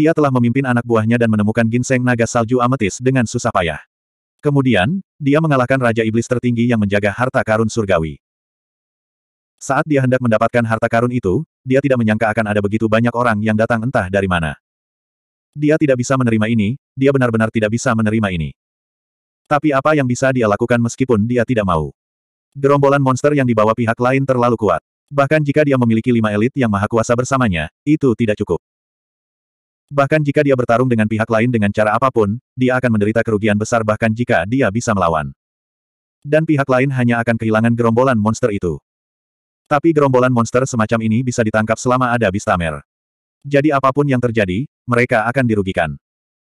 Dia telah memimpin anak buahnya dan menemukan ginseng naga salju ametis dengan susah payah. Kemudian, dia mengalahkan Raja Iblis tertinggi yang menjaga harta karun surgawi. Saat dia hendak mendapatkan harta karun itu, dia tidak menyangka akan ada begitu banyak orang yang datang entah dari mana. Dia tidak bisa menerima ini, dia benar-benar tidak bisa menerima ini. Tapi apa yang bisa dia lakukan meskipun dia tidak mau? Gerombolan monster yang dibawa pihak lain terlalu kuat. Bahkan jika dia memiliki lima elit yang maha kuasa bersamanya, itu tidak cukup. Bahkan jika dia bertarung dengan pihak lain dengan cara apapun, dia akan menderita kerugian besar bahkan jika dia bisa melawan. Dan pihak lain hanya akan kehilangan gerombolan monster itu. Tapi gerombolan monster semacam ini bisa ditangkap selama ada Bistamer. Jadi apapun yang terjadi, mereka akan dirugikan.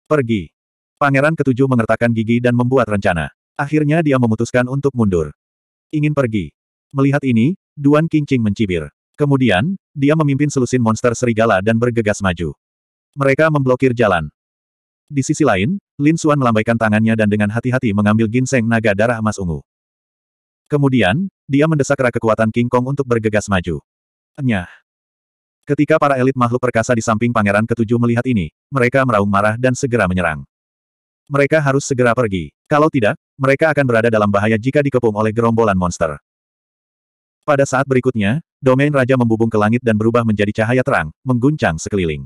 Pergi. Pangeran ketujuh mengertakkan gigi dan membuat rencana. Akhirnya dia memutuskan untuk mundur. Ingin pergi. Melihat ini, Duan Kincing mencibir. Kemudian, dia memimpin selusin monster serigala dan bergegas maju. Mereka memblokir jalan. Di sisi lain, Lin Xuan melambaikan tangannya dan dengan hati-hati mengambil ginseng naga darah emas ungu. Kemudian, dia mendesak ra kekuatan King Kong untuk bergegas maju. Nyah. Ketika para elit makhluk perkasa di samping pangeran ketujuh melihat ini, mereka meraung marah dan segera menyerang. Mereka harus segera pergi. Kalau tidak, mereka akan berada dalam bahaya jika dikepung oleh gerombolan monster. Pada saat berikutnya, domain raja membubung ke langit dan berubah menjadi cahaya terang, mengguncang sekeliling.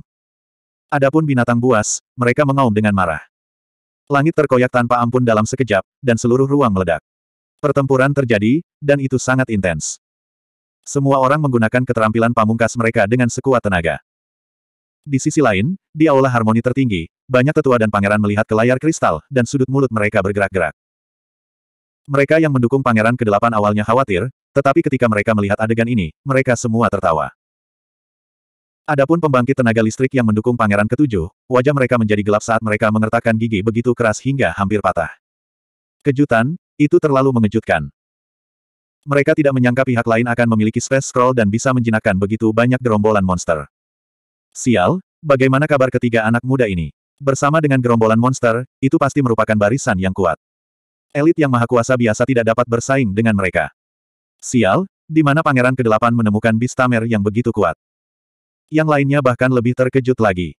Adapun binatang buas, mereka mengaum dengan marah. Langit terkoyak tanpa ampun dalam sekejap, dan seluruh ruang meledak. Pertempuran terjadi, dan itu sangat intens. Semua orang menggunakan keterampilan pamungkas mereka dengan sekuat tenaga. Di sisi lain, di aula harmoni tertinggi, banyak tetua dan pangeran melihat ke layar kristal, dan sudut mulut mereka bergerak-gerak. Mereka yang mendukung pangeran ke-8 awalnya khawatir, tetapi ketika mereka melihat adegan ini, mereka semua tertawa. Adapun pembangkit tenaga listrik yang mendukung pangeran ketujuh, wajah mereka menjadi gelap saat mereka mengertakkan gigi begitu keras hingga hampir patah. Kejutan, itu terlalu mengejutkan. Mereka tidak menyangka pihak lain akan memiliki space scroll dan bisa menjinakkan begitu banyak gerombolan monster. Sial, bagaimana kabar ketiga anak muda ini? Bersama dengan gerombolan monster, itu pasti merupakan barisan yang kuat. Elit yang maha kuasa biasa tidak dapat bersaing dengan mereka. Sial, di mana pangeran ke-8 menemukan Bistamer yang begitu kuat. Yang lainnya bahkan lebih terkejut lagi.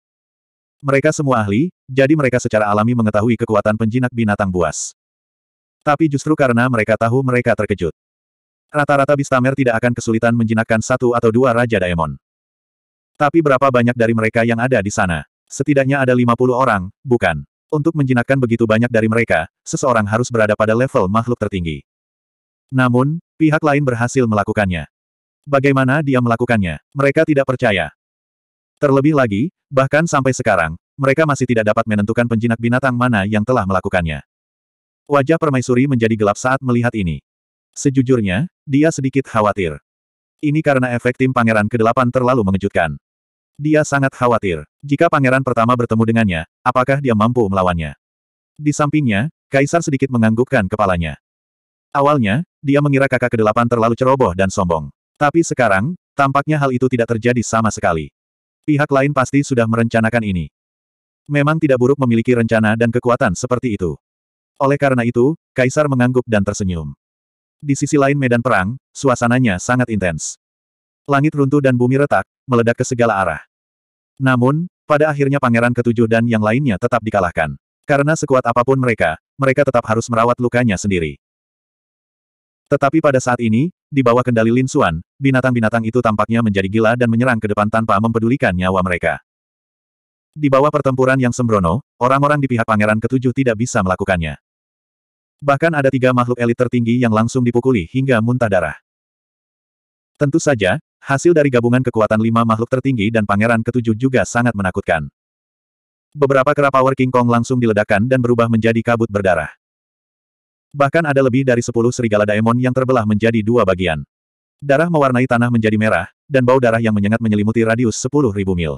Mereka semua ahli, jadi mereka secara alami mengetahui kekuatan penjinak binatang buas. Tapi justru karena mereka tahu mereka terkejut. Rata-rata Bistamer tidak akan kesulitan menjinakkan satu atau dua Raja Daemon. Tapi berapa banyak dari mereka yang ada di sana? Setidaknya ada 50 orang, bukan? Untuk menjinakkan begitu banyak dari mereka, seseorang harus berada pada level makhluk tertinggi. Namun, pihak lain berhasil melakukannya. Bagaimana dia melakukannya? Mereka tidak percaya. Terlebih lagi, bahkan sampai sekarang, mereka masih tidak dapat menentukan penjinak binatang mana yang telah melakukannya. Wajah permaisuri menjadi gelap saat melihat ini. Sejujurnya, dia sedikit khawatir. Ini karena efek tim pangeran ke-8 terlalu mengejutkan. Dia sangat khawatir. Jika pangeran pertama bertemu dengannya, apakah dia mampu melawannya? Di sampingnya, Kaisar sedikit menganggukkan kepalanya. Awalnya, dia mengira kakak kedelapan terlalu ceroboh dan sombong. Tapi sekarang, tampaknya hal itu tidak terjadi sama sekali. Pihak lain pasti sudah merencanakan ini. Memang tidak buruk memiliki rencana dan kekuatan seperti itu. Oleh karena itu, Kaisar mengangguk dan tersenyum. Di sisi lain medan perang, suasananya sangat intens. Langit runtuh dan bumi retak, meledak ke segala arah. Namun, pada akhirnya Pangeran Ketujuh dan yang lainnya tetap dikalahkan. Karena sekuat apapun mereka, mereka tetap harus merawat lukanya sendiri. Tetapi pada saat ini, di bawah kendali Lin Xuan, binatang-binatang itu tampaknya menjadi gila dan menyerang ke depan tanpa mempedulikan nyawa mereka. Di bawah pertempuran yang sembrono, orang-orang di pihak pangeran ketujuh tidak bisa melakukannya. Bahkan ada tiga makhluk elit tertinggi yang langsung dipukuli hingga muntah darah. Tentu saja, hasil dari gabungan kekuatan lima makhluk tertinggi dan pangeran ketujuh juga sangat menakutkan. Beberapa kera Power King Kong langsung diledakkan dan berubah menjadi kabut berdarah. Bahkan ada lebih dari sepuluh serigala daemon yang terbelah menjadi dua bagian. Darah mewarnai tanah menjadi merah, dan bau darah yang menyengat menyelimuti radius sepuluh ribu mil.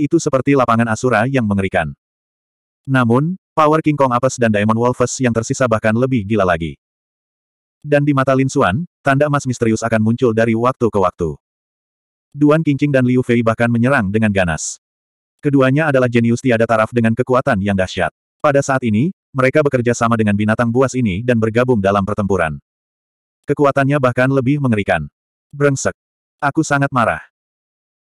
Itu seperti lapangan Asura yang mengerikan. Namun, power King Kong Apes dan Diamond Wolves yang tersisa bahkan lebih gila lagi. Dan di mata Lin Xuan, tanda emas misterius akan muncul dari waktu ke waktu. Duan Qingqing dan Liu Fei bahkan menyerang dengan ganas. Keduanya adalah jenius tiada taraf dengan kekuatan yang dahsyat. Pada saat ini, mereka bekerja sama dengan binatang buas ini dan bergabung dalam pertempuran. Kekuatannya bahkan lebih mengerikan. Brengsek. Aku sangat marah.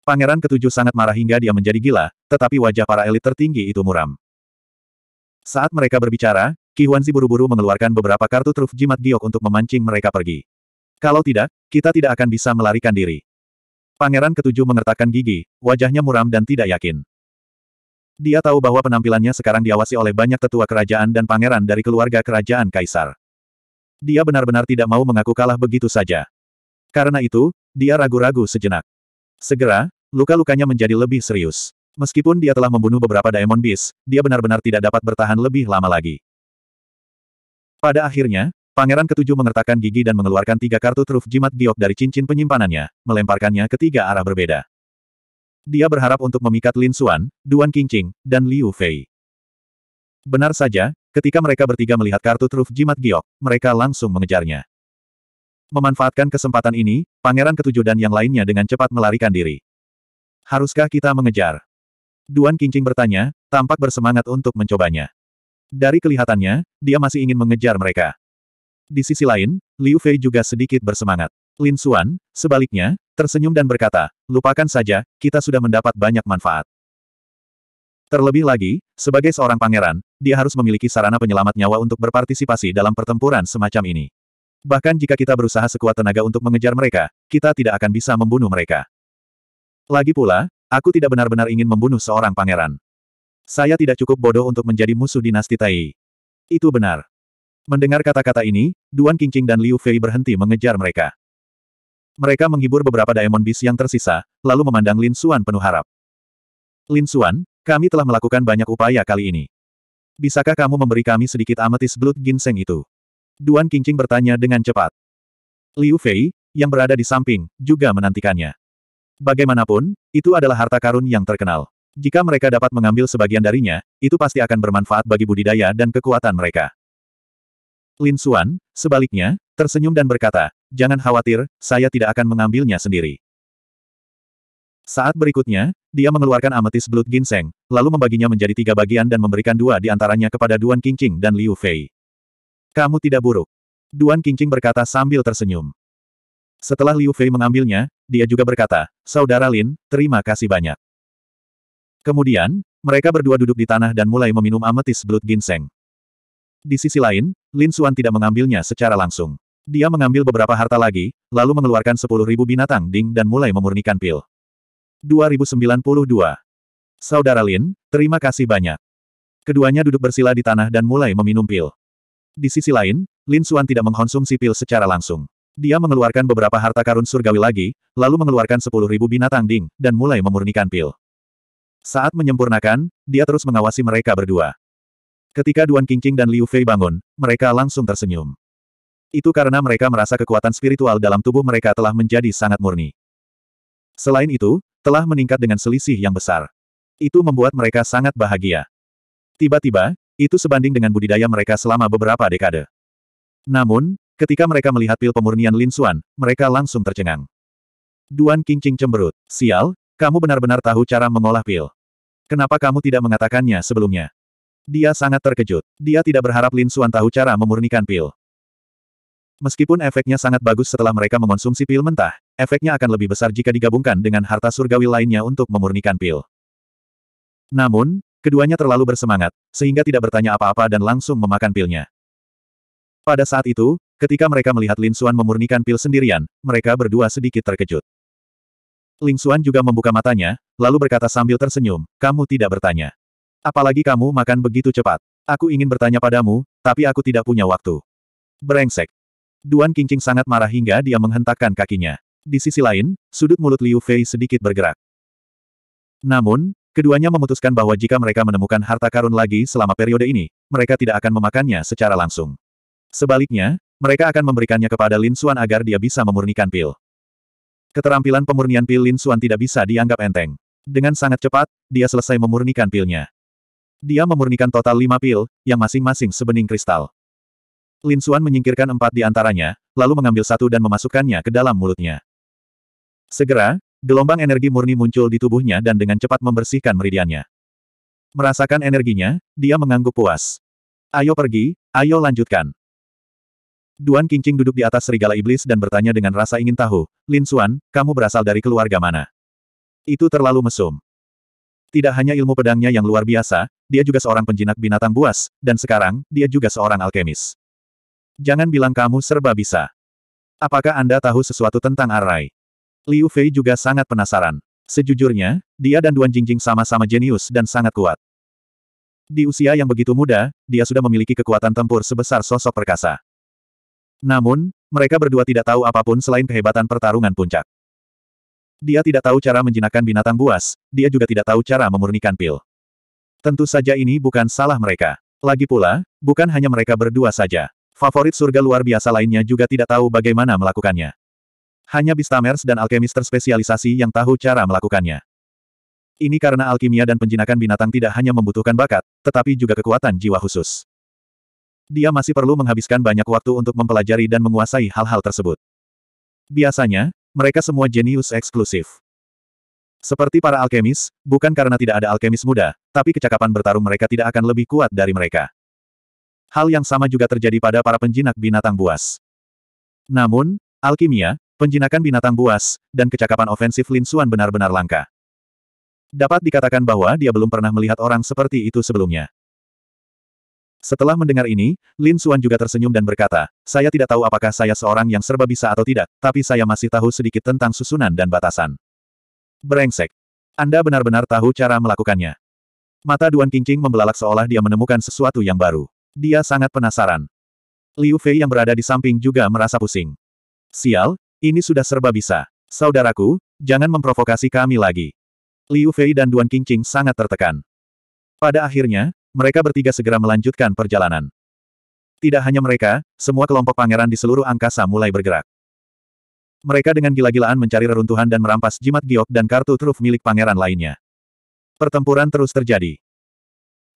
Pangeran ketujuh sangat marah hingga dia menjadi gila, tetapi wajah para elit tertinggi itu muram. Saat mereka berbicara, Qi Huanzi buru-buru mengeluarkan beberapa kartu truf jimat giok untuk memancing mereka pergi. Kalau tidak, kita tidak akan bisa melarikan diri. Pangeran ketujuh mengertakkan gigi, wajahnya muram dan tidak yakin. Dia tahu bahwa penampilannya sekarang diawasi oleh banyak tetua kerajaan dan pangeran dari keluarga kerajaan kaisar. Dia benar-benar tidak mau mengaku kalah begitu saja. Karena itu, dia ragu-ragu sejenak. Segera, luka-lukanya menjadi lebih serius. Meskipun dia telah membunuh beberapa Daemon Beast, dia benar-benar tidak dapat bertahan lebih lama lagi. Pada akhirnya, Pangeran ketujuh mengertakkan gigi dan mengeluarkan tiga kartu truf jimat giok dari cincin penyimpanannya, melemparkannya ke tiga arah berbeda. Dia berharap untuk memikat Lin Xuan, Duan Qingqing, dan Liu Fei. Benar saja, ketika mereka bertiga melihat kartu truf jimat giok, mereka langsung mengejarnya. Memanfaatkan kesempatan ini, Pangeran Ketujuh dan yang lainnya dengan cepat melarikan diri. Haruskah kita mengejar? Duan Qingqing bertanya, tampak bersemangat untuk mencobanya. Dari kelihatannya, dia masih ingin mengejar mereka. Di sisi lain, Liu Fei juga sedikit bersemangat. Lin Xuan, sebaliknya, tersenyum dan berkata, lupakan saja, kita sudah mendapat banyak manfaat. Terlebih lagi, sebagai seorang pangeran, dia harus memiliki sarana penyelamat nyawa untuk berpartisipasi dalam pertempuran semacam ini. Bahkan jika kita berusaha sekuat tenaga untuk mengejar mereka, kita tidak akan bisa membunuh mereka. Lagi pula, aku tidak benar-benar ingin membunuh seorang pangeran. Saya tidak cukup bodoh untuk menjadi musuh dinasti Tai. Itu benar. Mendengar kata-kata ini, Duan Qingqing dan Liu Fei berhenti mengejar mereka. Mereka menghibur beberapa Diamond Beast yang tersisa, lalu memandang Lin Suan penuh harap. Lin Suan, kami telah melakukan banyak upaya kali ini. Bisakah kamu memberi kami sedikit Amethyst blood ginseng itu? Duan Qingqing bertanya dengan cepat. Liu Fei, yang berada di samping, juga menantikannya. Bagaimanapun, itu adalah harta karun yang terkenal. Jika mereka dapat mengambil sebagian darinya, itu pasti akan bermanfaat bagi budidaya dan kekuatan mereka. Lin Suan, sebaliknya, tersenyum dan berkata, jangan khawatir, saya tidak akan mengambilnya sendiri. Saat berikutnya, dia mengeluarkan ametis blut ginseng, lalu membaginya menjadi tiga bagian dan memberikan dua di antaranya kepada Duan Qingqing dan Liu Fei. Kamu tidak buruk. Duan Qingqing berkata sambil tersenyum. Setelah Liu Fei mengambilnya, dia juga berkata, Saudara Lin, terima kasih banyak. Kemudian, mereka berdua duduk di tanah dan mulai meminum ametis blut ginseng. Di sisi lain, Lin Xuan tidak mengambilnya secara langsung. Dia mengambil beberapa harta lagi, lalu mengeluarkan sepuluh ribu binatang ding dan mulai memurnikan pil. 2092. Saudara Lin, terima kasih banyak. Keduanya duduk bersila di tanah dan mulai meminum pil. Di sisi lain, Lin Xuan tidak mengkonsumsi pil secara langsung. Dia mengeluarkan beberapa harta karun surgawi lagi, lalu mengeluarkan sepuluh ribu binatang ding, dan mulai memurnikan pil. Saat menyempurnakan, dia terus mengawasi mereka berdua. Ketika Duan Qingqing dan Liu Fei bangun, mereka langsung tersenyum. Itu karena mereka merasa kekuatan spiritual dalam tubuh mereka telah menjadi sangat murni. Selain itu, telah meningkat dengan selisih yang besar. Itu membuat mereka sangat bahagia. Tiba-tiba, itu sebanding dengan budidaya mereka selama beberapa dekade. Namun, ketika mereka melihat pil pemurnian Lin Xuan, mereka langsung tercengang. Duan Qingqing cemberut, sial, kamu benar-benar tahu cara mengolah pil. Kenapa kamu tidak mengatakannya sebelumnya? Dia sangat terkejut. Dia tidak berharap Lin Xuan tahu cara memurnikan pil. Meskipun efeknya sangat bagus setelah mereka mengonsumsi pil mentah, efeknya akan lebih besar jika digabungkan dengan harta surgawi lainnya untuk memurnikan pil. Namun, keduanya terlalu bersemangat, sehingga tidak bertanya apa-apa dan langsung memakan pilnya. Pada saat itu, ketika mereka melihat Lin Xuan memurnikan pil sendirian, mereka berdua sedikit terkejut. Ling Xuan juga membuka matanya, lalu berkata sambil tersenyum, kamu tidak bertanya. Apalagi kamu makan begitu cepat. Aku ingin bertanya padamu, tapi aku tidak punya waktu. Berengsek. Duan Qingqing sangat marah hingga dia menghentakkan kakinya. Di sisi lain, sudut mulut Liu Fei sedikit bergerak. Namun, keduanya memutuskan bahwa jika mereka menemukan harta karun lagi selama periode ini, mereka tidak akan memakannya secara langsung. Sebaliknya, mereka akan memberikannya kepada Lin Xuan agar dia bisa memurnikan pil. Keterampilan pemurnian pil Lin Xuan tidak bisa dianggap enteng. Dengan sangat cepat, dia selesai memurnikan pilnya. Dia memurnikan total lima pil, yang masing-masing sebening kristal. Lin Suan menyingkirkan empat di antaranya, lalu mengambil satu dan memasukkannya ke dalam mulutnya. Segera, gelombang energi murni muncul di tubuhnya dan dengan cepat membersihkan meridiannya. Merasakan energinya, dia mengangguk puas. Ayo pergi, ayo lanjutkan. Duan Qingqing duduk di atas serigala iblis dan bertanya dengan rasa ingin tahu, Lin Suan, kamu berasal dari keluarga mana? Itu terlalu mesum. Tidak hanya ilmu pedangnya yang luar biasa, dia juga seorang penjinak binatang buas, dan sekarang, dia juga seorang alkemis. Jangan bilang kamu serba bisa. Apakah Anda tahu sesuatu tentang Arai? Liu Fei juga sangat penasaran. Sejujurnya, dia dan Duan Jingjing sama-sama jenius dan sangat kuat. Di usia yang begitu muda, dia sudah memiliki kekuatan tempur sebesar sosok perkasa. Namun, mereka berdua tidak tahu apapun selain kehebatan pertarungan puncak. Dia tidak tahu cara menjinakkan binatang buas, dia juga tidak tahu cara memurnikan pil. Tentu saja ini bukan salah mereka. Lagi pula, bukan hanya mereka berdua saja. Favorit surga luar biasa lainnya juga tidak tahu bagaimana melakukannya. Hanya Bistamers dan alkemis terspesialisasi yang tahu cara melakukannya. Ini karena alkimia dan penjinakan binatang tidak hanya membutuhkan bakat, tetapi juga kekuatan jiwa khusus. Dia masih perlu menghabiskan banyak waktu untuk mempelajari dan menguasai hal-hal tersebut. Biasanya, mereka semua jenius eksklusif. Seperti para alkemis, bukan karena tidak ada alkemis muda, tapi kecakapan bertarung mereka tidak akan lebih kuat dari mereka. Hal yang sama juga terjadi pada para penjinak binatang buas. Namun, alkimia, penjinakan binatang buas, dan kecakapan ofensif Lin Suan benar-benar langka. Dapat dikatakan bahwa dia belum pernah melihat orang seperti itu sebelumnya. Setelah mendengar ini, Lin Suan juga tersenyum dan berkata, saya tidak tahu apakah saya seorang yang serba bisa atau tidak, tapi saya masih tahu sedikit tentang susunan dan batasan. Berengsek, Anda benar-benar tahu cara melakukannya. Mata Duan Kincing membelalak seolah dia menemukan sesuatu yang baru. Dia sangat penasaran. Liu Fei yang berada di samping juga merasa pusing. Sial, ini sudah serba bisa. Saudaraku, jangan memprovokasi kami lagi. Liu Fei dan Duan Qingqing sangat tertekan. Pada akhirnya, mereka bertiga segera melanjutkan perjalanan. Tidak hanya mereka, semua kelompok pangeran di seluruh angkasa mulai bergerak. Mereka dengan gila-gilaan mencari reruntuhan dan merampas jimat giok dan kartu truf milik pangeran lainnya. Pertempuran terus terjadi.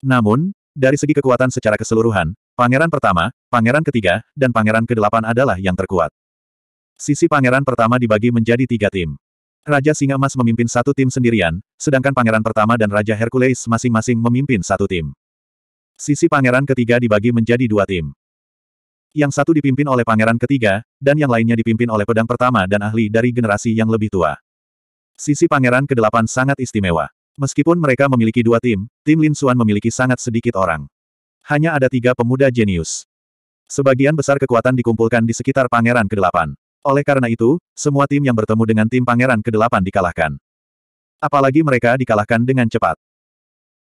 Namun, dari segi kekuatan secara keseluruhan, pangeran pertama, pangeran ketiga, dan pangeran kedelapan adalah yang terkuat. Sisi pangeran pertama dibagi menjadi tiga tim. Raja Singa Emas memimpin satu tim sendirian, sedangkan pangeran pertama dan Raja Hercules masing-masing memimpin satu tim. Sisi pangeran ketiga dibagi menjadi dua tim. Yang satu dipimpin oleh pangeran ketiga, dan yang lainnya dipimpin oleh pedang pertama dan ahli dari generasi yang lebih tua. Sisi pangeran Kedelapan sangat istimewa. Meskipun mereka memiliki dua tim, tim Lin Xuan memiliki sangat sedikit orang. Hanya ada tiga pemuda jenius. Sebagian besar kekuatan dikumpulkan di sekitar Pangeran ke-8. Oleh karena itu, semua tim yang bertemu dengan tim Pangeran ke-8 dikalahkan. Apalagi mereka dikalahkan dengan cepat.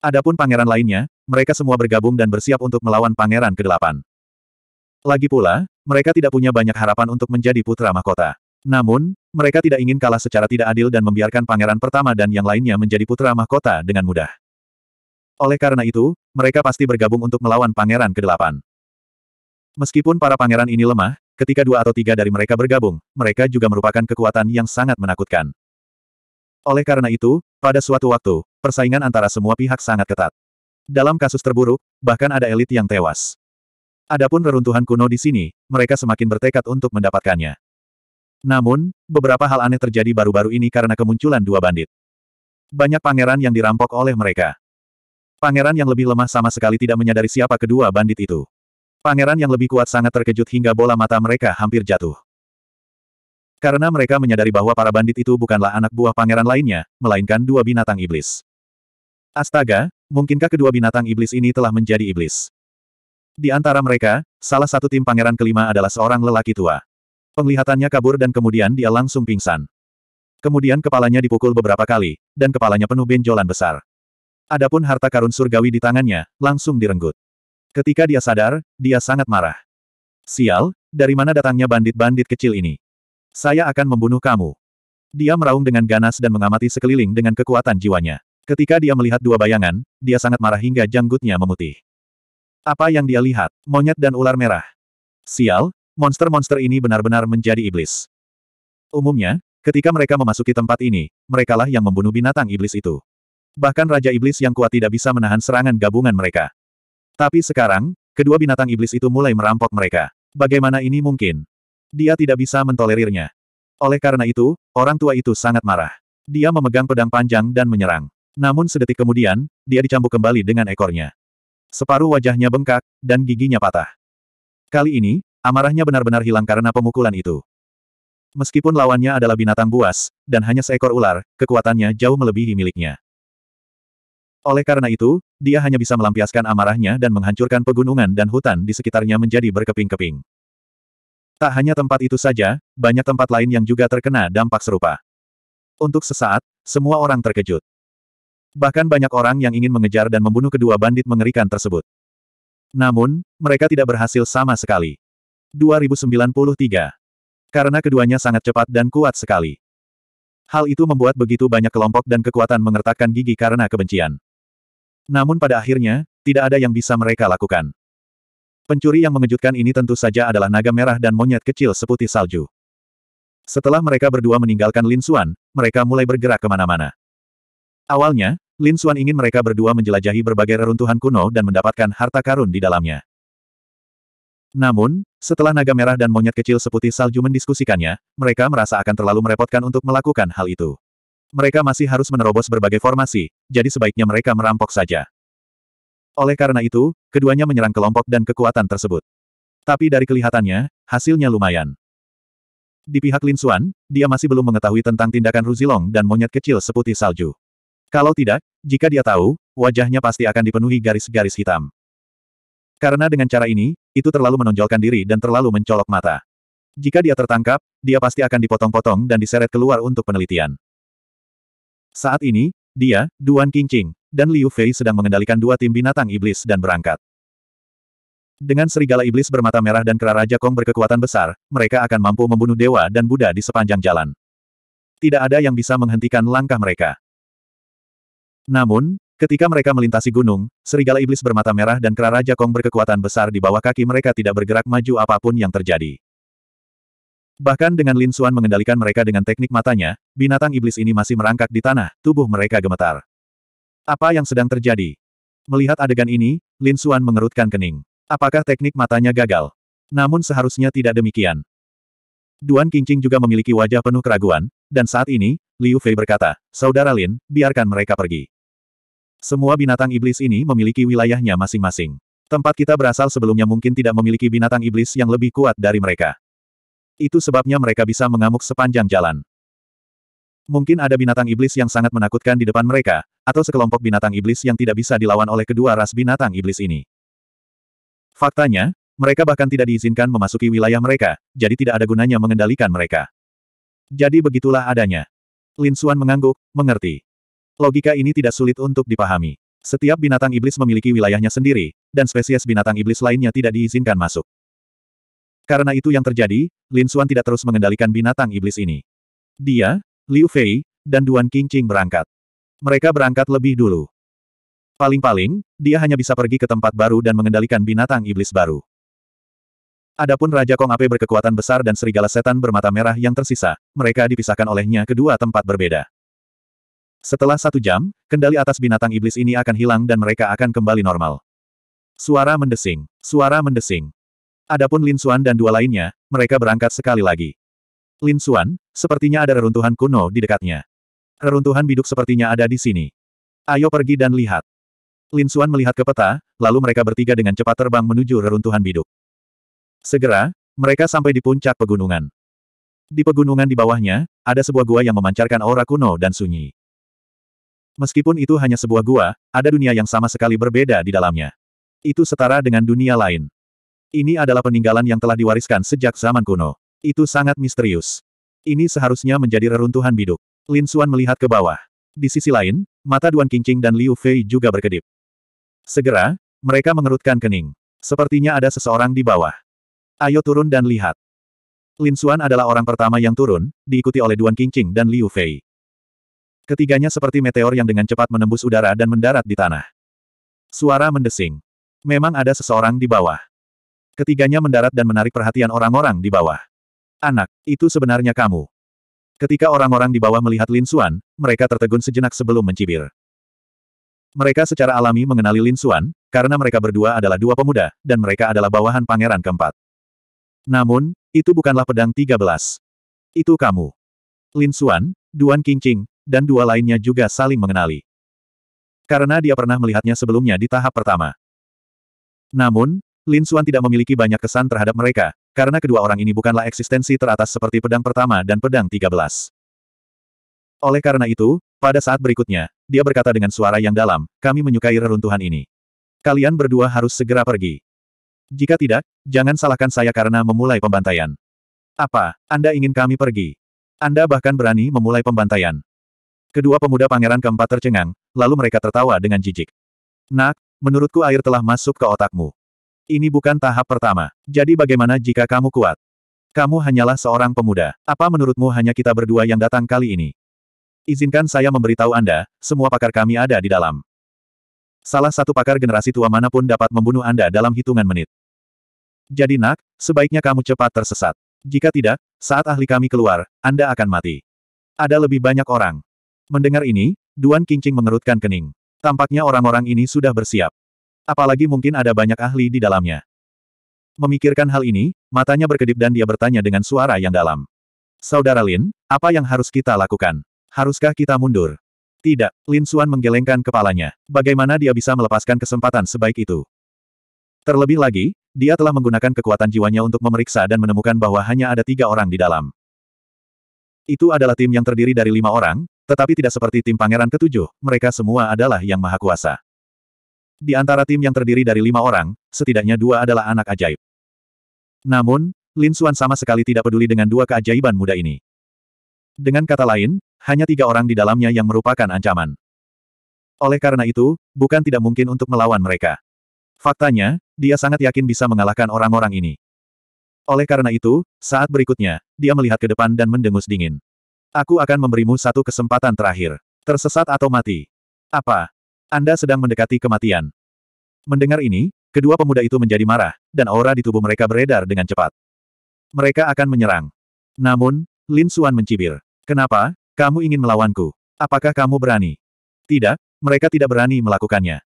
Adapun pangeran lainnya, mereka semua bergabung dan bersiap untuk melawan Pangeran ke-8. Lagi pula, mereka tidak punya banyak harapan untuk menjadi putra mahkota. Namun, mereka tidak ingin kalah secara tidak adil dan membiarkan pangeran pertama dan yang lainnya menjadi putra mahkota dengan mudah. Oleh karena itu, mereka pasti bergabung untuk melawan pangeran ke-8. Meskipun para pangeran ini lemah, ketika dua atau tiga dari mereka bergabung, mereka juga merupakan kekuatan yang sangat menakutkan. Oleh karena itu, pada suatu waktu, persaingan antara semua pihak sangat ketat. Dalam kasus terburuk, bahkan ada elit yang tewas. Adapun reruntuhan kuno di sini, mereka semakin bertekad untuk mendapatkannya. Namun, beberapa hal aneh terjadi baru-baru ini karena kemunculan dua bandit. Banyak pangeran yang dirampok oleh mereka. Pangeran yang lebih lemah sama sekali tidak menyadari siapa kedua bandit itu. Pangeran yang lebih kuat sangat terkejut hingga bola mata mereka hampir jatuh. Karena mereka menyadari bahwa para bandit itu bukanlah anak buah pangeran lainnya, melainkan dua binatang iblis. Astaga, mungkinkah kedua binatang iblis ini telah menjadi iblis? Di antara mereka, salah satu tim pangeran kelima adalah seorang lelaki tua. Penglihatannya kabur dan kemudian dia langsung pingsan. Kemudian kepalanya dipukul beberapa kali, dan kepalanya penuh benjolan besar. Adapun harta karun surgawi di tangannya, langsung direnggut. Ketika dia sadar, dia sangat marah. Sial, dari mana datangnya bandit-bandit kecil ini? Saya akan membunuh kamu. Dia meraung dengan ganas dan mengamati sekeliling dengan kekuatan jiwanya. Ketika dia melihat dua bayangan, dia sangat marah hingga janggutnya memutih. Apa yang dia lihat? Monyet dan ular merah. Sial, monster-monster ini benar-benar menjadi iblis. Umumnya, ketika mereka memasuki tempat ini, merekalah yang membunuh binatang iblis itu. Bahkan Raja Iblis yang kuat tidak bisa menahan serangan gabungan mereka. Tapi sekarang, kedua binatang iblis itu mulai merampok mereka. Bagaimana ini mungkin? Dia tidak bisa mentolerirnya. Oleh karena itu, orang tua itu sangat marah. Dia memegang pedang panjang dan menyerang. Namun sedetik kemudian, dia dicambuk kembali dengan ekornya. Separuh wajahnya bengkak, dan giginya patah. Kali ini, Amarahnya benar-benar hilang karena pemukulan itu. Meskipun lawannya adalah binatang buas, dan hanya seekor ular, kekuatannya jauh melebihi miliknya. Oleh karena itu, dia hanya bisa melampiaskan amarahnya dan menghancurkan pegunungan dan hutan di sekitarnya menjadi berkeping-keping. Tak hanya tempat itu saja, banyak tempat lain yang juga terkena dampak serupa. Untuk sesaat, semua orang terkejut. Bahkan banyak orang yang ingin mengejar dan membunuh kedua bandit mengerikan tersebut. Namun, mereka tidak berhasil sama sekali. 2093. Karena keduanya sangat cepat dan kuat sekali. Hal itu membuat begitu banyak kelompok dan kekuatan mengertakkan gigi karena kebencian. Namun pada akhirnya, tidak ada yang bisa mereka lakukan. Pencuri yang mengejutkan ini tentu saja adalah naga merah dan monyet kecil seputih salju. Setelah mereka berdua meninggalkan Lin Xuan, mereka mulai bergerak kemana-mana. Awalnya, Lin Xuan ingin mereka berdua menjelajahi berbagai reruntuhan kuno dan mendapatkan harta karun di dalamnya. Namun, setelah naga merah dan monyet kecil seputih salju mendiskusikannya, mereka merasa akan terlalu merepotkan untuk melakukan hal itu. Mereka masih harus menerobos berbagai formasi, jadi sebaiknya mereka merampok saja. Oleh karena itu, keduanya menyerang kelompok dan kekuatan tersebut. Tapi dari kelihatannya, hasilnya lumayan. Di pihak Lin Xuan, dia masih belum mengetahui tentang tindakan Ruzilong dan monyet kecil seputih salju. Kalau tidak, jika dia tahu, wajahnya pasti akan dipenuhi garis-garis hitam. Karena dengan cara ini, itu terlalu menonjolkan diri dan terlalu mencolok mata. Jika dia tertangkap, dia pasti akan dipotong-potong dan diseret keluar untuk penelitian. Saat ini, dia, Duan Qingqing, dan Liu Fei sedang mengendalikan dua tim binatang iblis dan berangkat. Dengan serigala iblis bermata merah dan kera Raja Kong berkekuatan besar, mereka akan mampu membunuh dewa dan Buddha di sepanjang jalan. Tidak ada yang bisa menghentikan langkah mereka. Namun, Ketika mereka melintasi gunung, serigala iblis bermata merah dan kera Raja Kong berkekuatan besar di bawah kaki mereka tidak bergerak maju apapun yang terjadi. Bahkan dengan Lin Suan mengendalikan mereka dengan teknik matanya, binatang iblis ini masih merangkak di tanah, tubuh mereka gemetar. Apa yang sedang terjadi? Melihat adegan ini, Lin Suan mengerutkan kening. Apakah teknik matanya gagal? Namun seharusnya tidak demikian. Duan Qingqing juga memiliki wajah penuh keraguan, dan saat ini, Liu Fei berkata, Saudara Lin, biarkan mereka pergi. Semua binatang iblis ini memiliki wilayahnya masing-masing. Tempat kita berasal sebelumnya mungkin tidak memiliki binatang iblis yang lebih kuat dari mereka. Itu sebabnya mereka bisa mengamuk sepanjang jalan. Mungkin ada binatang iblis yang sangat menakutkan di depan mereka, atau sekelompok binatang iblis yang tidak bisa dilawan oleh kedua ras binatang iblis ini. Faktanya, mereka bahkan tidak diizinkan memasuki wilayah mereka, jadi tidak ada gunanya mengendalikan mereka. Jadi begitulah adanya. Lin Suan mengangguk, mengerti. Logika ini tidak sulit untuk dipahami. Setiap binatang iblis memiliki wilayahnya sendiri, dan spesies binatang iblis lainnya tidak diizinkan masuk. Karena itu yang terjadi, Lin Suan tidak terus mengendalikan binatang iblis ini. Dia, Liu Fei, dan Duan Qingqing berangkat. Mereka berangkat lebih dulu. Paling-paling, dia hanya bisa pergi ke tempat baru dan mengendalikan binatang iblis baru. Adapun Raja Kong Ape berkekuatan besar dan serigala setan bermata merah yang tersisa, mereka dipisahkan olehnya ke dua tempat berbeda. Setelah satu jam, kendali atas binatang iblis ini akan hilang dan mereka akan kembali normal. Suara mendesing. Suara mendesing. Adapun Lin Xuan dan dua lainnya, mereka berangkat sekali lagi. Lin Xuan, sepertinya ada reruntuhan kuno di dekatnya. Reruntuhan biduk sepertinya ada di sini. Ayo pergi dan lihat. Lin Xuan melihat ke peta, lalu mereka bertiga dengan cepat terbang menuju reruntuhan biduk. Segera, mereka sampai di puncak pegunungan. Di pegunungan di bawahnya, ada sebuah gua yang memancarkan aura kuno dan sunyi. Meskipun itu hanya sebuah gua, ada dunia yang sama sekali berbeda di dalamnya. Itu setara dengan dunia lain. Ini adalah peninggalan yang telah diwariskan sejak zaman kuno. Itu sangat misterius. Ini seharusnya menjadi reruntuhan biduk. Lin Xuan melihat ke bawah. Di sisi lain, mata Duan Qingqing dan Liu Fei juga berkedip. Segera, mereka mengerutkan kening. Sepertinya ada seseorang di bawah. Ayo turun dan lihat. Lin Xuan adalah orang pertama yang turun, diikuti oleh Duan Qingqing dan Liu Fei. Ketiganya seperti meteor yang dengan cepat menembus udara dan mendarat di tanah. Suara mendesing. Memang ada seseorang di bawah. Ketiganya mendarat dan menarik perhatian orang-orang di bawah. Anak, itu sebenarnya kamu. Ketika orang-orang di bawah melihat Lin Xuan, mereka tertegun sejenak sebelum mencibir. Mereka secara alami mengenali Lin Xuan, karena mereka berdua adalah dua pemuda, dan mereka adalah bawahan pangeran keempat. Namun, itu bukanlah pedang 13. Itu kamu. Lin Xuan, Duan Qingqing, dan dua lainnya juga saling mengenali. Karena dia pernah melihatnya sebelumnya di tahap pertama. Namun, Lin Xuan tidak memiliki banyak kesan terhadap mereka, karena kedua orang ini bukanlah eksistensi teratas seperti pedang pertama dan pedang 13. Oleh karena itu, pada saat berikutnya, dia berkata dengan suara yang dalam, kami menyukai reruntuhan ini. Kalian berdua harus segera pergi. Jika tidak, jangan salahkan saya karena memulai pembantaian. Apa, Anda ingin kami pergi? Anda bahkan berani memulai pembantaian. Kedua pemuda pangeran keempat tercengang, lalu mereka tertawa dengan jijik. Nak, menurutku air telah masuk ke otakmu. Ini bukan tahap pertama, jadi bagaimana jika kamu kuat? Kamu hanyalah seorang pemuda. Apa menurutmu hanya kita berdua yang datang kali ini? Izinkan saya memberitahu Anda, semua pakar kami ada di dalam. Salah satu pakar generasi tua manapun dapat membunuh Anda dalam hitungan menit. Jadi nak, sebaiknya kamu cepat tersesat. Jika tidak, saat ahli kami keluar, Anda akan mati. Ada lebih banyak orang. Mendengar ini, Duan Qingqing mengerutkan kening. Tampaknya orang-orang ini sudah bersiap. Apalagi mungkin ada banyak ahli di dalamnya. Memikirkan hal ini, matanya berkedip dan dia bertanya dengan suara yang dalam. Saudara Lin, apa yang harus kita lakukan? Haruskah kita mundur? Tidak, Lin Xuan menggelengkan kepalanya. Bagaimana dia bisa melepaskan kesempatan sebaik itu? Terlebih lagi, dia telah menggunakan kekuatan jiwanya untuk memeriksa dan menemukan bahwa hanya ada tiga orang di dalam. Itu adalah tim yang terdiri dari lima orang, tetapi tidak seperti tim pangeran ketujuh, mereka semua adalah yang maha kuasa. Di antara tim yang terdiri dari lima orang, setidaknya dua adalah anak ajaib. Namun, Lin Xuan sama sekali tidak peduli dengan dua keajaiban muda ini. Dengan kata lain, hanya tiga orang di dalamnya yang merupakan ancaman. Oleh karena itu, bukan tidak mungkin untuk melawan mereka. Faktanya, dia sangat yakin bisa mengalahkan orang-orang ini. Oleh karena itu, saat berikutnya, dia melihat ke depan dan mendengus dingin. Aku akan memberimu satu kesempatan terakhir. Tersesat atau mati. Apa? Anda sedang mendekati kematian. Mendengar ini, kedua pemuda itu menjadi marah, dan aura di tubuh mereka beredar dengan cepat. Mereka akan menyerang. Namun, Lin Suan mencibir. Kenapa, kamu ingin melawanku? Apakah kamu berani? Tidak, mereka tidak berani melakukannya.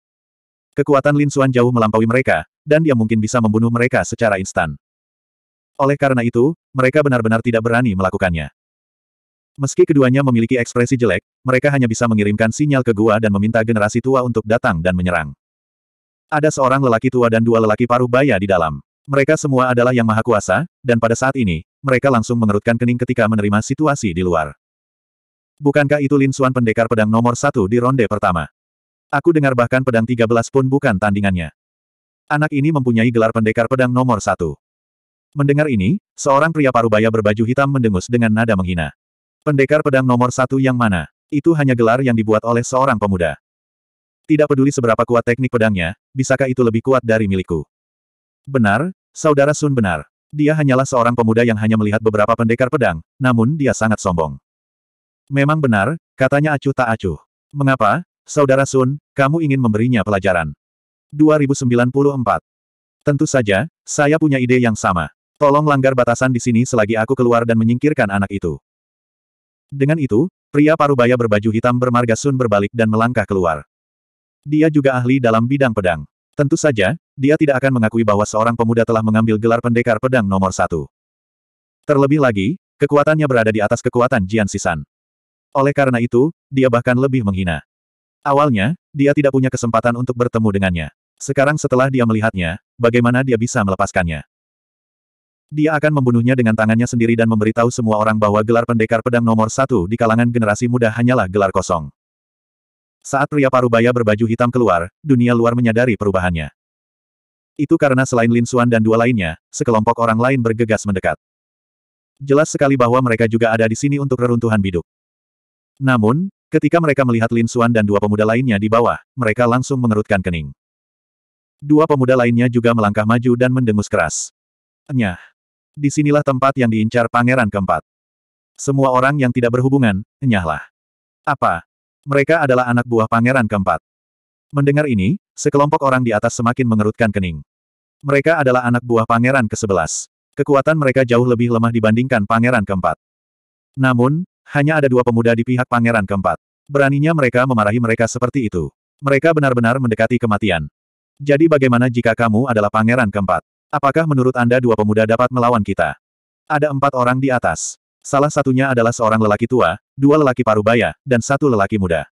Kekuatan Lin Suan jauh melampaui mereka, dan dia mungkin bisa membunuh mereka secara instan. Oleh karena itu, mereka benar-benar tidak berani melakukannya. Meski keduanya memiliki ekspresi jelek, mereka hanya bisa mengirimkan sinyal ke gua dan meminta generasi tua untuk datang dan menyerang. Ada seorang lelaki tua dan dua lelaki paruh baya di dalam. Mereka semua adalah yang maha kuasa, dan pada saat ini, mereka langsung mengerutkan kening ketika menerima situasi di luar. Bukankah itu Lin Suan, pendekar pedang nomor satu di ronde pertama? Aku dengar bahkan pedang 13 pun bukan tandingannya. Anak ini mempunyai gelar pendekar pedang nomor satu. Mendengar ini, seorang pria paruh baya berbaju hitam mendengus dengan nada menghina. Pendekar pedang nomor satu yang mana? Itu hanya gelar yang dibuat oleh seorang pemuda. Tidak peduli seberapa kuat teknik pedangnya, bisakah itu lebih kuat dari milikku? Benar, saudara Sun benar. Dia hanyalah seorang pemuda yang hanya melihat beberapa pendekar pedang, namun dia sangat sombong. Memang benar, katanya acuh tak acuh. Mengapa, saudara Sun, kamu ingin memberinya pelajaran? 2094. Tentu saja, saya punya ide yang sama. Tolong langgar batasan di sini selagi aku keluar dan menyingkirkan anak itu. Dengan itu, pria parubaya berbaju hitam bermarga Sun berbalik dan melangkah keluar. Dia juga ahli dalam bidang pedang. Tentu saja, dia tidak akan mengakui bahwa seorang pemuda telah mengambil gelar pendekar pedang nomor satu. Terlebih lagi, kekuatannya berada di atas kekuatan Jian Sisan. Oleh karena itu, dia bahkan lebih menghina. Awalnya, dia tidak punya kesempatan untuk bertemu dengannya. Sekarang setelah dia melihatnya, bagaimana dia bisa melepaskannya? Dia akan membunuhnya dengan tangannya sendiri dan memberitahu semua orang bahwa gelar pendekar pedang nomor satu di kalangan generasi muda hanyalah gelar kosong. Saat pria parubaya berbaju hitam keluar, dunia luar menyadari perubahannya. Itu karena selain Lin Suan dan dua lainnya, sekelompok orang lain bergegas mendekat. Jelas sekali bahwa mereka juga ada di sini untuk reruntuhan biduk. Namun, Ketika mereka melihat Lin Suan dan dua pemuda lainnya di bawah, mereka langsung mengerutkan kening. Dua pemuda lainnya juga melangkah maju dan mendengus keras. Enyah disinilah tempat yang diincar pangeran keempat. Semua orang yang tidak berhubungan, enyahlah. Apa? Mereka adalah anak buah pangeran keempat. Mendengar ini, sekelompok orang di atas semakin mengerutkan kening. Mereka adalah anak buah pangeran ke-11. Kekuatan mereka jauh lebih lemah dibandingkan pangeran keempat. Namun, hanya ada dua pemuda di pihak pangeran keempat. Beraninya mereka memarahi mereka seperti itu. Mereka benar-benar mendekati kematian. Jadi bagaimana jika kamu adalah pangeran keempat? Apakah menurut Anda dua pemuda dapat melawan kita? Ada empat orang di atas. Salah satunya adalah seorang lelaki tua, dua lelaki parubaya, dan satu lelaki muda.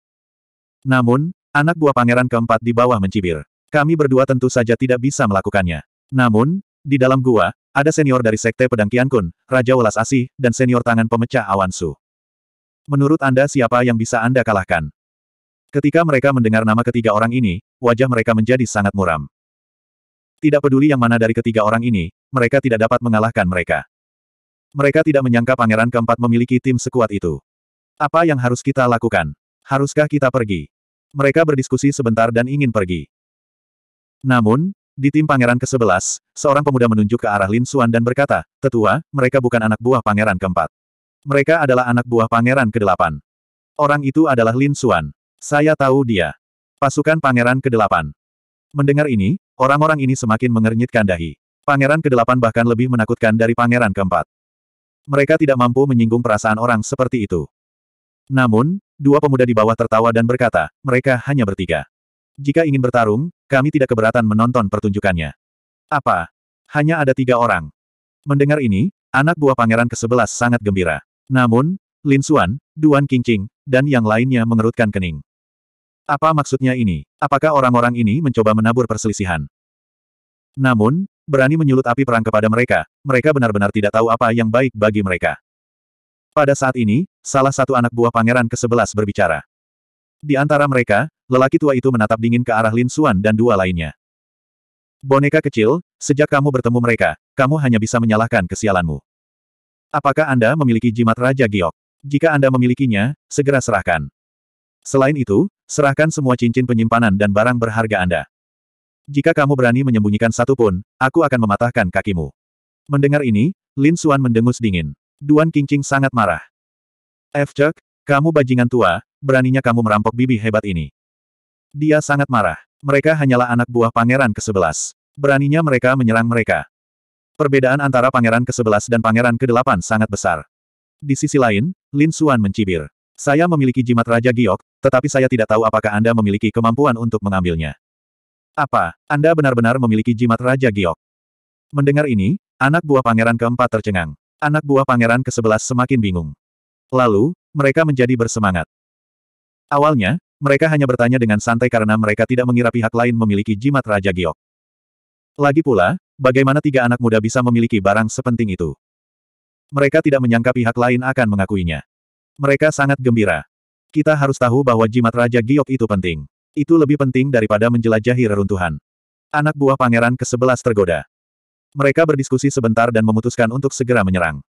Namun, anak buah pangeran keempat di bawah mencibir. Kami berdua tentu saja tidak bisa melakukannya. Namun, di dalam gua, ada senior dari Sekte Pedang Kiankun, Raja Welas Asih, dan senior tangan pemecah awan su. Menurut Anda siapa yang bisa Anda kalahkan? Ketika mereka mendengar nama ketiga orang ini, wajah mereka menjadi sangat muram. Tidak peduli yang mana dari ketiga orang ini, mereka tidak dapat mengalahkan mereka. Mereka tidak menyangka pangeran keempat memiliki tim sekuat itu. Apa yang harus kita lakukan? Haruskah kita pergi? Mereka berdiskusi sebentar dan ingin pergi. Namun, di tim pangeran ke-11, seorang pemuda menunjuk ke arah Lin Xuan dan berkata, Tetua, mereka bukan anak buah pangeran keempat. Mereka adalah anak buah pangeran ke-8. Orang itu adalah Lin Xuan. Saya tahu dia. Pasukan pangeran ke-8. Mendengar ini, Orang-orang ini semakin mengernyitkan dahi. Pangeran ke-8 bahkan lebih menakutkan dari pangeran keempat. Mereka tidak mampu menyinggung perasaan orang seperti itu. Namun, dua pemuda di bawah tertawa dan berkata, mereka hanya bertiga. Jika ingin bertarung, kami tidak keberatan menonton pertunjukannya. Apa? Hanya ada tiga orang. Mendengar ini, anak buah pangeran ke-11 sangat gembira. Namun, Lin Xuan, Duan Qingqing, dan yang lainnya mengerutkan kening. Apa maksudnya ini? Apakah orang-orang ini mencoba menabur perselisihan? Namun, berani menyulut api perang kepada mereka, mereka benar-benar tidak tahu apa yang baik bagi mereka. Pada saat ini, salah satu anak buah pangeran ke-11 berbicara. Di antara mereka, lelaki tua itu menatap dingin ke arah Lin Xuan dan dua lainnya. Boneka kecil, sejak kamu bertemu mereka, kamu hanya bisa menyalahkan kesialanmu. Apakah Anda memiliki jimat Raja Giok? Jika Anda memilikinya, segera serahkan. Selain itu, serahkan semua cincin penyimpanan dan barang berharga Anda. Jika kamu berani menyembunyikan satu pun, aku akan mematahkan kakimu. Mendengar ini, Lin Xuan mendengus dingin. Duan Qingqing sangat marah. F. Chuck, kamu bajingan tua, beraninya kamu merampok bibi hebat ini. Dia sangat marah. Mereka hanyalah anak buah pangeran ke-11. Beraninya mereka menyerang mereka. Perbedaan antara pangeran ke-11 dan pangeran ke-8 sangat besar. Di sisi lain, Lin Xuan mencibir. Saya memiliki jimat Raja Giok, tetapi saya tidak tahu apakah Anda memiliki kemampuan untuk mengambilnya. Apa, Anda benar-benar memiliki jimat Raja Giok? Mendengar ini, anak buah pangeran keempat tercengang. Anak buah pangeran ke-11 semakin bingung. Lalu, mereka menjadi bersemangat. Awalnya, mereka hanya bertanya dengan santai karena mereka tidak mengira pihak lain memiliki jimat Raja Giok. Lagi pula, bagaimana tiga anak muda bisa memiliki barang sepenting itu? Mereka tidak menyangka pihak lain akan mengakuinya. Mereka sangat gembira. Kita harus tahu bahwa jimat Raja Giok itu penting. Itu lebih penting daripada menjelajahi reruntuhan. Anak buah pangeran ke-11 tergoda. Mereka berdiskusi sebentar dan memutuskan untuk segera menyerang.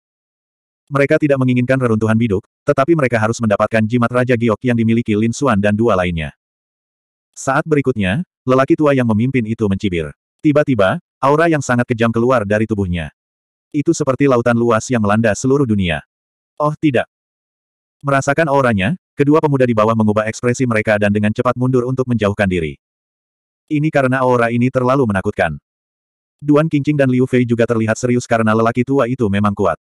Mereka tidak menginginkan reruntuhan biduk, tetapi mereka harus mendapatkan jimat Raja Giok yang dimiliki Lin Xuan dan dua lainnya. Saat berikutnya, lelaki tua yang memimpin itu mencibir. Tiba-tiba, aura yang sangat kejam keluar dari tubuhnya. Itu seperti lautan luas yang melanda seluruh dunia. Oh tidak, Merasakan auranya, kedua pemuda di bawah mengubah ekspresi mereka dan dengan cepat mundur untuk menjauhkan diri. Ini karena aura ini terlalu menakutkan. Duan Qingqing dan Liu Fei juga terlihat serius karena lelaki tua itu memang kuat.